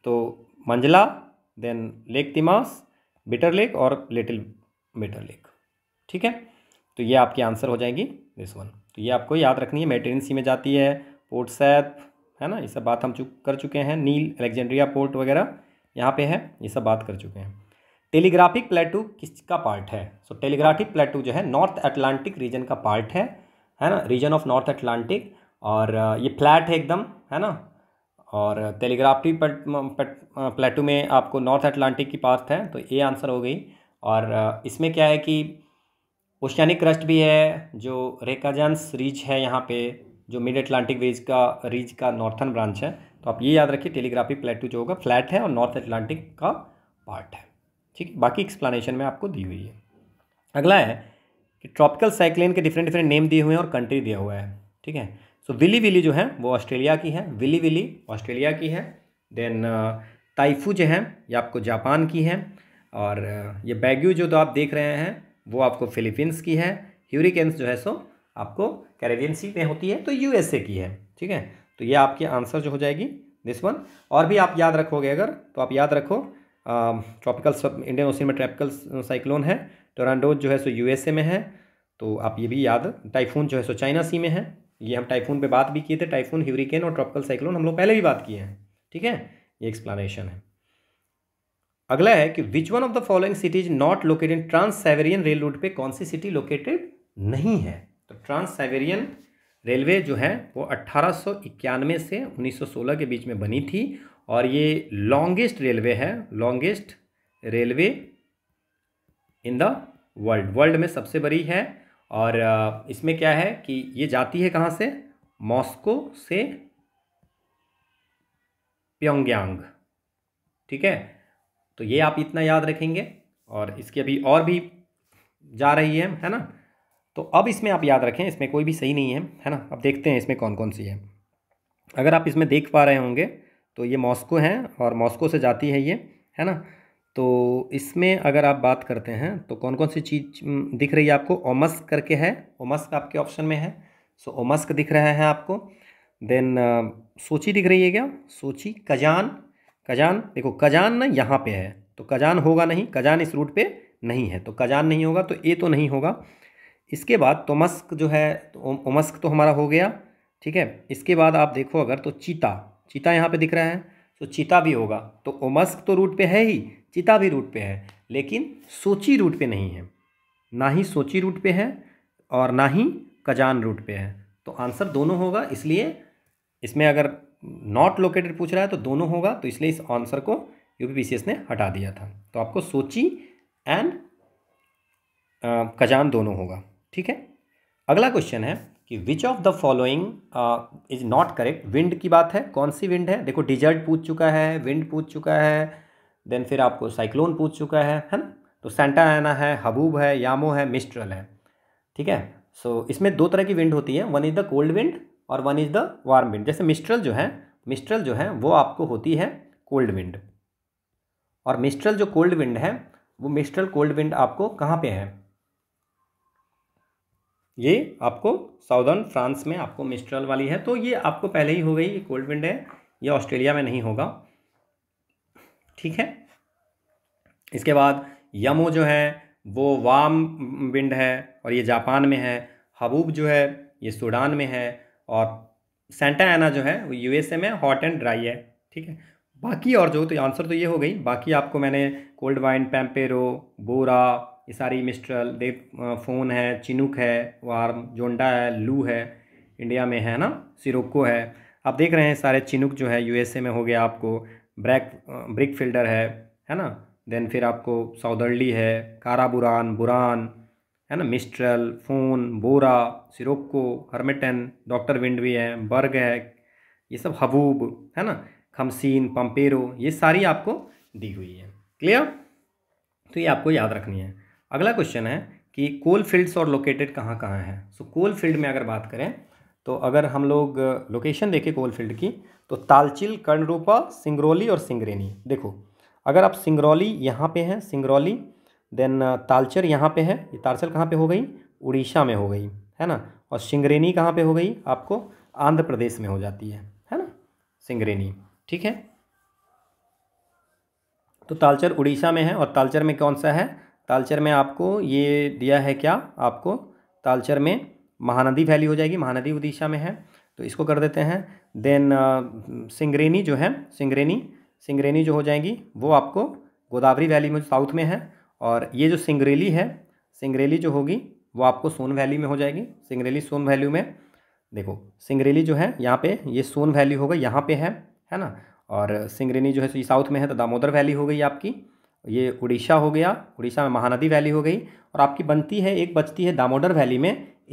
तो Manzala then lake Timsah bitter lake और लिटिल बिटर लेक ठीक है तो ये आपकी आंसर हो जाएगी दिस वन तो ये आपको याद रखनी है मेटेरियन में जाती है पोर्ट सैप है ना ये सब बात हम चुक कर चुके हैं नील अलेक्जेंड्रिया पोर्ट वगैरह यहाँ पे है ये सब बात कर चुके हैं टेलीग्राफिक प्लेटू किसका पार्ट है सो so, टेलीग्राफिक प्लेटू जो है नॉर्थ अटलांटिक रीजन का पार्ट है है ना रीजन ऑफ नॉर्थ अटलांटिक और ये फ्लैट है एकदम है ना और टेलीग्राफी प्लेटू में आपको नॉर्थ अटलांटिक की पार्थ है तो ये आंसर हो गई और इसमें क्या है कि ओशियानिक क्रस्ट भी है जो रेकाजांस रीज है यहाँ पे जो मिड अटलांटिक रीज का रीज का नॉर्थन ब्रांच है तो आप ये याद रखिए टेलीग्राफी प्लेटू जो होगा फ्लैट है और नॉर्थ अटलांटिक का पार्ट है ठीक बाकी एक्सप्लानेशन में आपको दी हुई है अगला है कि ट्रॉपिकल साइक्लेन के डिफरेंट डिफरेंट नेम दिए हुए हैं और कंट्री दिया हुआ है ठीक है सो विली विली जो है वो ऑस्ट्रेलिया की है विली विली ऑस्ट्रेलिया की है देन ताइफू uh, जो है ये आपको जापान की है और uh, ये बैग्यू जो तो आप देख रहे हैं वो आपको फिलीपींस की है ह्यूरिकेन्स जो है सो आपको कैरेबियनसी में होती है तो यू की है ठीक है तो ये आपकी आंसर जो हो जाएगी दिस वन और भी आप याद रखोगे अगर तो आप याद रखो ट्रॉपिकल सब इंडियन ओशन में ट्रॉपिकल साइक्लोन uh, है टोरानडोज जो है सो यूएसए में है तो आप ये भी याद टाइफून जो है सो चाइना सी में है ये हम टाइफून पे बात भी किए थे टाइफून ह्यूरिकेन और ट्रॉपिकल साइक्लोन हम लोग पहले भी बात किए हैं ठीक है ये एक्सप्लानेशन है अगला है कि which one of the following cities not located trans Siberian railroad पर कौन सी सिटी लोकेटेड नहीं है तो ट्रांस साइवेरियन रेलवे जो है वो अट्ठारह से 1916 के बीच में बनी थी और ये लॉन्गेस्ट रेलवे है longest railway in the world world में सबसे बड़ी है और इसमें क्या है कि ये जाती है कहाँ से मॉस्को से प्योंगयांग ठीक है तो ये आप इतना याद रखेंगे और इसके अभी और भी जा रही है है ना तो अब इसमें आप याद रखें इसमें कोई भी सही नहीं है है ना अब देखते हैं इसमें कौन कौन सी है अगर आप इसमें देख पा रहे होंगे तो ये मॉस्को है और मॉस्को से जाती है ये है ना तो इसमें अगर आप बात करते हैं तो कौन कौन सी चीज़ दिख रही है आपको ओमस्क करके है ओमस्क आपके ऑप्शन में है सो ओमस्क दिख रहा है आपको देन सोची दिख रही है क्या सोची कजान कजान देखो कजान ना यहाँ पे है तो कजान होगा नहीं कजान इस रूट पे नहीं है तो कजान नहीं होगा तो ए तो नहीं होगा इसके बाद तोमस्क जो है तो ओमस्क तो हमारा हो गया ठीक है इसके बाद आप देखो अगर तो चीता चीता यहाँ पे दिख रहा है तो चीता भी होगा तो ओमस्क तो रूट पे है ही चीता भी रूट पे है लेकिन सोची रूट पे नहीं है ना ही सोची रूट पे है और ना ही कजान रूट पे है तो आंसर दोनों होगा इसलिए इसमें अगर नॉट लोकेटेड पूछ रहा है तो दोनों होगा तो इसलिए इस आंसर को यू ने हटा दिया था तो आपको सोची एंड कजान दोनों होगा ठीक है अगला क्वेश्चन है कि which of the following is not correct wind की बात है कौन सी विंड है देखो डिजर्ट पूछ चुका है विंड पूछ चुका है देन फिर आपको साइक्लोन पूछ चुका है है ना तो सेंटा एना है हबूब है यामो है मिस्ट्रल है ठीक है सो so, इसमें दो तरह की विंड होती है one is the cold wind और one is the warm wind जैसे मिस्ट्रल जो है मिस्ट्रल जो है वो आपको होती है कोल्ड विंड और मिस्ट्रल जो कोल्ड विंड है वो मिस्ट्रल कोल्ड विंड आपको कहाँ पे है ये आपको साउदर्न फ्रांस में आपको मिस्ट्रल वाली है तो ये आपको पहले ही हो गई ये कोल्ड विंड है ये ऑस्ट्रेलिया में नहीं होगा ठीक है इसके बाद यमो जो है वो वाम विंड है और ये जापान में है हबूब जो है ये सूडान में है और सेंटा एना जो है वो यूएसए में हॉट एंड ड्राई है ठीक है बाकी और जो तो आंसर तो ये हो गई बाकी आपको मैंने कोल्ड वाइन पेम्पेरो बोरा ये सारी मिस्ट्रल देव फ़ोन है चिनुक है वार्म जोंडा है लू है इंडिया में है ना सिरोको है आप देख रहे हैं सारे चिनुक जो है यूएसए में हो गया आपको ब्रैक ब्रिक फिल्डर है है ना देन फिर आपको सौदर्ली है कारा बुरान बुरान है ना mistral foehn bora sirocco harmattan doctor wind भी है बर्ग है ये सब हबूब है ना खमसीन पम्पेरो ये सारी आपको दी हुई है क्लियर तो ये आपको याद रखनी है अगला क्वेश्चन है कि कोल फील्ड्स और लोकेटेड कहाँ कहाँ हैं सो कोल फील्ड में अगर बात करें तो अगर हम लोग लोकेशन देखें कोल फील्ड की तो तालचिल कर्णरूपा सिंगरौली और सिंगरेनी देखो अगर आप सिंगरौली यहाँ पे हैं सिंगरौली देन तालचर यहाँ पे है ये तालचर कहाँ पे हो गई उड़ीसा में हो गई है ना और सिंगरेनी कहाँ पे हो गई आपको आंध्र प्रदेश में हो जाती है है ना सिंगरेनी ठीक है तो तालचर उड़ीसा में है और तालचर में कौन सा है तालचर में आपको ये दिया है क्या आपको तालचर में महानदी वैली हो जाएगी महानदी उड़ीसा में है तो इसको कर देते हैं देन uh, सिंगरेनी जो है सिंगरेनी सिंगरेनी जो हो जाएगी वो आपको गोदावरी वैली में साउथ में है और ये जो सिंगरेली है सिंगरेली जो होगी वो आपको सोन वैली में हो जाएगी सिंगरेली सोन वैली में देखो सिंगरेली जो है यहाँ पे ये सोन वैली होगा यहाँ पे है है ना और सिंगरेनी जो है ये साउथ में है तो दामोदर वैली हो गई आपकी ये उड़ीसा हो गया उड़ीसा में महानदी वैली हो गई और आपकी बनती है एक बचती है दामोदर वैली में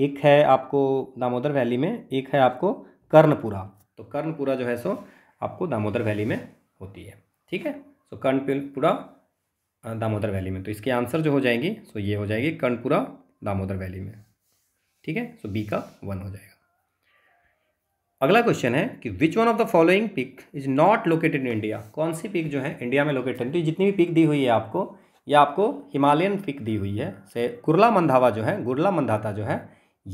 एक है आपको दामोदर वैली में एक है आपको कर्णपुरा तो कर्णपुरा जो है सो आपको दामोदर वैली में होती है ठीक है सो कर्णपुरा दामोदर वैली में तो इसके आंसर जो हो जाएंगी सो ये हो जाएगी कर्णपुरा दामोदर वैली में ठीक है सो बी का वन हो जाएगा अगला क्वेश्चन है कि which one of the following peak is not located in India कौन सी पिक जो है इंडिया में लोकेटेड तो जितनी भी पिक दी हुई है आपको या आपको हिमालयन पिक दी हुई है से गुरला मंधावा जो है गुरला मंधाता जो है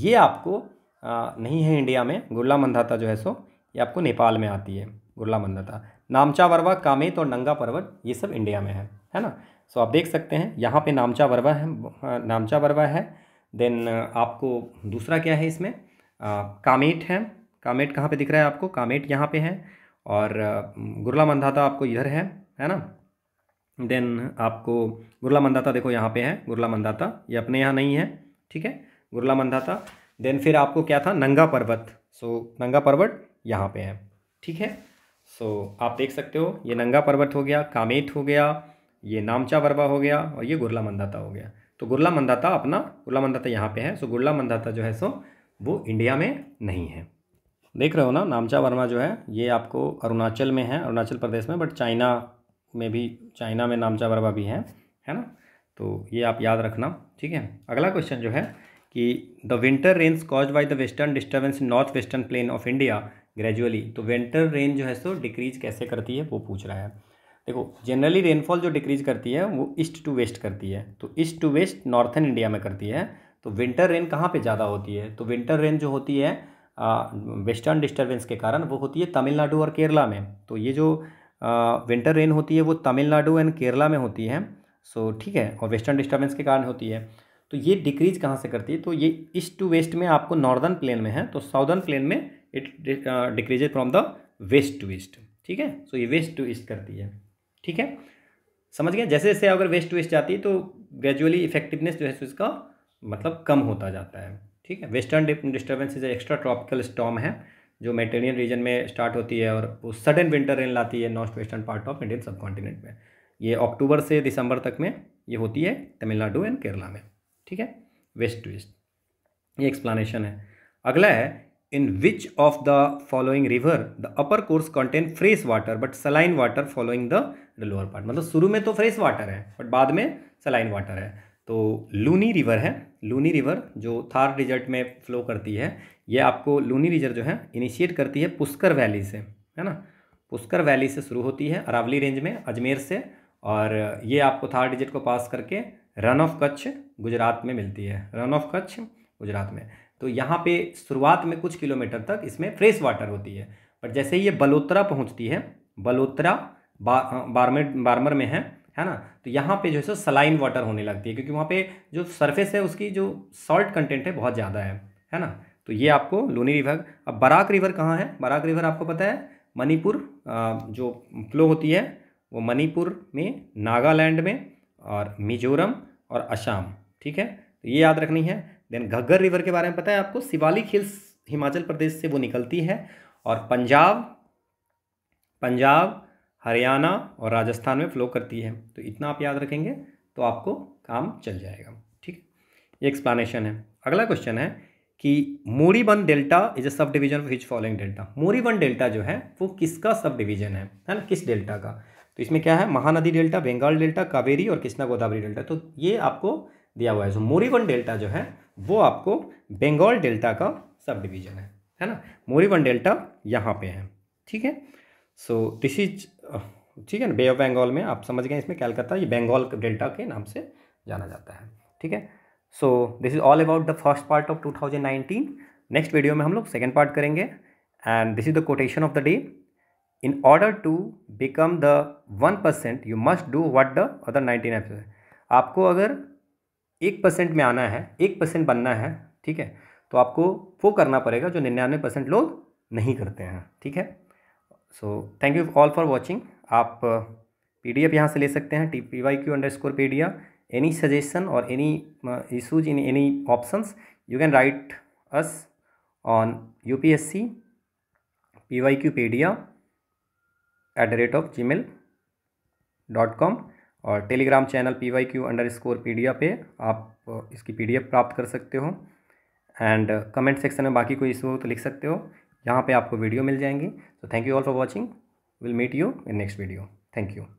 ये आपको आ, नहीं है इंडिया में गुरला मंधाता जो है सो ये आपको नेपाल में आती है गुरला मंधाता नामचा वर्वा कामेत और नंगा पर्वत ये सब इंडिया में है है ना सो आप देख सकते हैं यहाँ पे नामचा वर्वा है नामचा वर्वा है देन आपको दूसरा क्या है इसमें आ, कामेट है कामेट कहाँ पे दिख रहा है आपको कामेट यहाँ पे है और गुरला मंदाता आपको इधर है है ना देन आपको गुरला मंदाता देखो यहाँ पे है गुरला मंदाता ये अपने यहाँ नहीं है ठीक है गुरला मंदाता देन फिर आपको क्या था नंगा पर्वत सो नंगा पर्वत यहाँ पे है ठीक है सो आप देख सकते हो ये नंगा पर्वत हो गया कामेट हो गया ये नामचा वर्बा हो गया और ये गुरला मंदाता हो गया तो गुरला मंदाता अपना गुरला मंदाता यहाँ पे है सो गुरला मंदाता जो है सो वो इंडिया में नहीं है देख रहे हो ना नामचा वर्मा जो है ये आपको अरुणाचल में है अरुणाचल प्रदेश में बट चाइना में भी चाइना में नामचा वर्मा भी हैं है ना तो ये आप याद रखना ठीक है अगला क्वेश्चन जो है कि the winter rains cause by the western disturbance north western plain of India gradually तो विंटर रेन जो है सो डिक्रीज कैसे करती है वो पूछ रहा है देखो जनरली रेनफॉल जो डिक्रीज करती है वो ईस्ट टू वेस्ट करती है तो east to west northern India में करती है तो विंटर रेन कहाँ पे ज़्यादा होती है तो विंटर रेन जो होती है वेस्टर्न डिस्टर्बेंस के कारण वो होती है तमिलनाडु और केरला में तो ये जो विंटर रेन होती है वो तमिलनाडु एंड केरला में होती है सो ठीक है और वेस्टर्न डिस्टर्बेंस के कारण होती है तो ये डिक्रीज कहाँ से करती है तो ये ईस्ट टू वेस्ट में आपको नॉर्दर्न प्लेन में है तो साउदर्न प्लेन में it decreases from the west to east ठीक है सो ये वेस्ट टू ईस्ट करती है ठीक है समझ गया जैसे जैसे अगर वेस्ट टू ईस्ट जाती है तो ग्रेजुअली इफेक्टिवनेस जो है तो इसका मतलब कम होता जाता है ठीक है western disturbance is extra tropical storm है जो मेटेरियन रीजन में स्टार्ट होती है और वो सडन विंटर रेन लाती है north western part of Indian subcontinent में ये अक्टूबर से दिसंबर तक में ये होती है तमिलनाडु एंड केरला में ठीक है वेस्ट टू ईस्ट ये एक्सप्लानेशन है अगला है in which of the following river the upper course contain fresh water but saline water following the lower part मतलब शुरू में तो फ्रेश वाटर है बट बाद में सलाइन वाटर है तो लूनी रिवर है लूनी रिवर जो थार डिजर्ट में फ्लो करती है ये आपको लूनी रिजर जो है इनिशिएट करती है पुष्कर वैली से है ना पुष्कर वैली से शुरू होती है अरावली रेंज में अजमेर से और ये आपको थार डिजिट को पास करके रन ऑफ कच्छ गुजरात में मिलती है रन ऑफ कच्छ गुजरात में तो यहाँ पे शुरुआत में कुछ किलोमीटर तक इसमें फ्रेश वाटर होती है पर जैसे ही ये बलोत्रा पहुँचती है बलोत्रा बा, बार्मर बार्मर में है है ना तो यहाँ पे जो है सो सलाइन वाटर होने लगती है क्योंकि वहाँ पे जो सरफेस है उसकी जो सॉल्ट कंटेंट है बहुत ज़्यादा है है ना तो ये आपको लोनी रिवर अब बराक रिवर कहाँ है बराक रिवर आपको पता है मणिपुर जो फ्लो होती है वो मणिपुर में नागालैंड में और मिजोरम और असम ठीक है तो ये याद रखनी है देन घग्गर रिवर के बारे में पता है आपको शिवालिक हिल्स हिमाचल प्रदेश से वो निकलती है और पंजाब पंजाब हरियाणा और राजस्थान में फ्लो करती है तो इतना आप याद रखेंगे तो आपको काम चल जाएगा ठीक ये एक्सप्लानेशन है अगला क्वेश्चन है कि मोरी वन delta is a subdivision of which following delta मोरी वन डेल्टा जो है वो किसका सब डिवीजन है है ना किस डेल्टा का तो इसमें क्या है महानदी डेल्टा बंगाल डेल्टा कावेरी और कृष्णा गोदावरी डेल्टा तो ये आपको दिया हुआ है सो so, डेल्टा जो है वो आपको बंगाल डेल्टा का सब डिवीजन है है ना मोरीवन डेल्टा यहाँ पे है ठीक है सो दिस इज ठीक है ना बे ऑफ बंगाल में आप समझ गए इसमें कैलकाता ये बंगाल डेल्टा के नाम से जाना जाता है ठीक है so this is all about the first part of 2019 next video में हम लोग सेकेंड पार्ट करेंगे and this is the quotation of the day in order to become the one percent you must do what the other nineteen nine percent आपको अगर एक percent में आना है एक परसेंट बनना है ठीक है तो आपको वो करना पड़ेगा जो निन्यानवे परसेंट लोग नहीं करते हैं ठीक है so thank you all for watching आप पी डी एफ यहाँ से ले सकते हैं T P Y Q underscore P pedia any suggestion और any issues in any options you can write us on U P S C P Y Q P pedia at the rate of G mail dot com और telegram channel P Y Q underscore P D पे आप uh, इसकी P D F प्राप्त कर सकते हो and comment section में बाकी कोई इशू हो तो लिख सकते हो यहाँ पे आपको वीडियो मिल जाएंगे तो thank you all for watching will meet you in next video thank you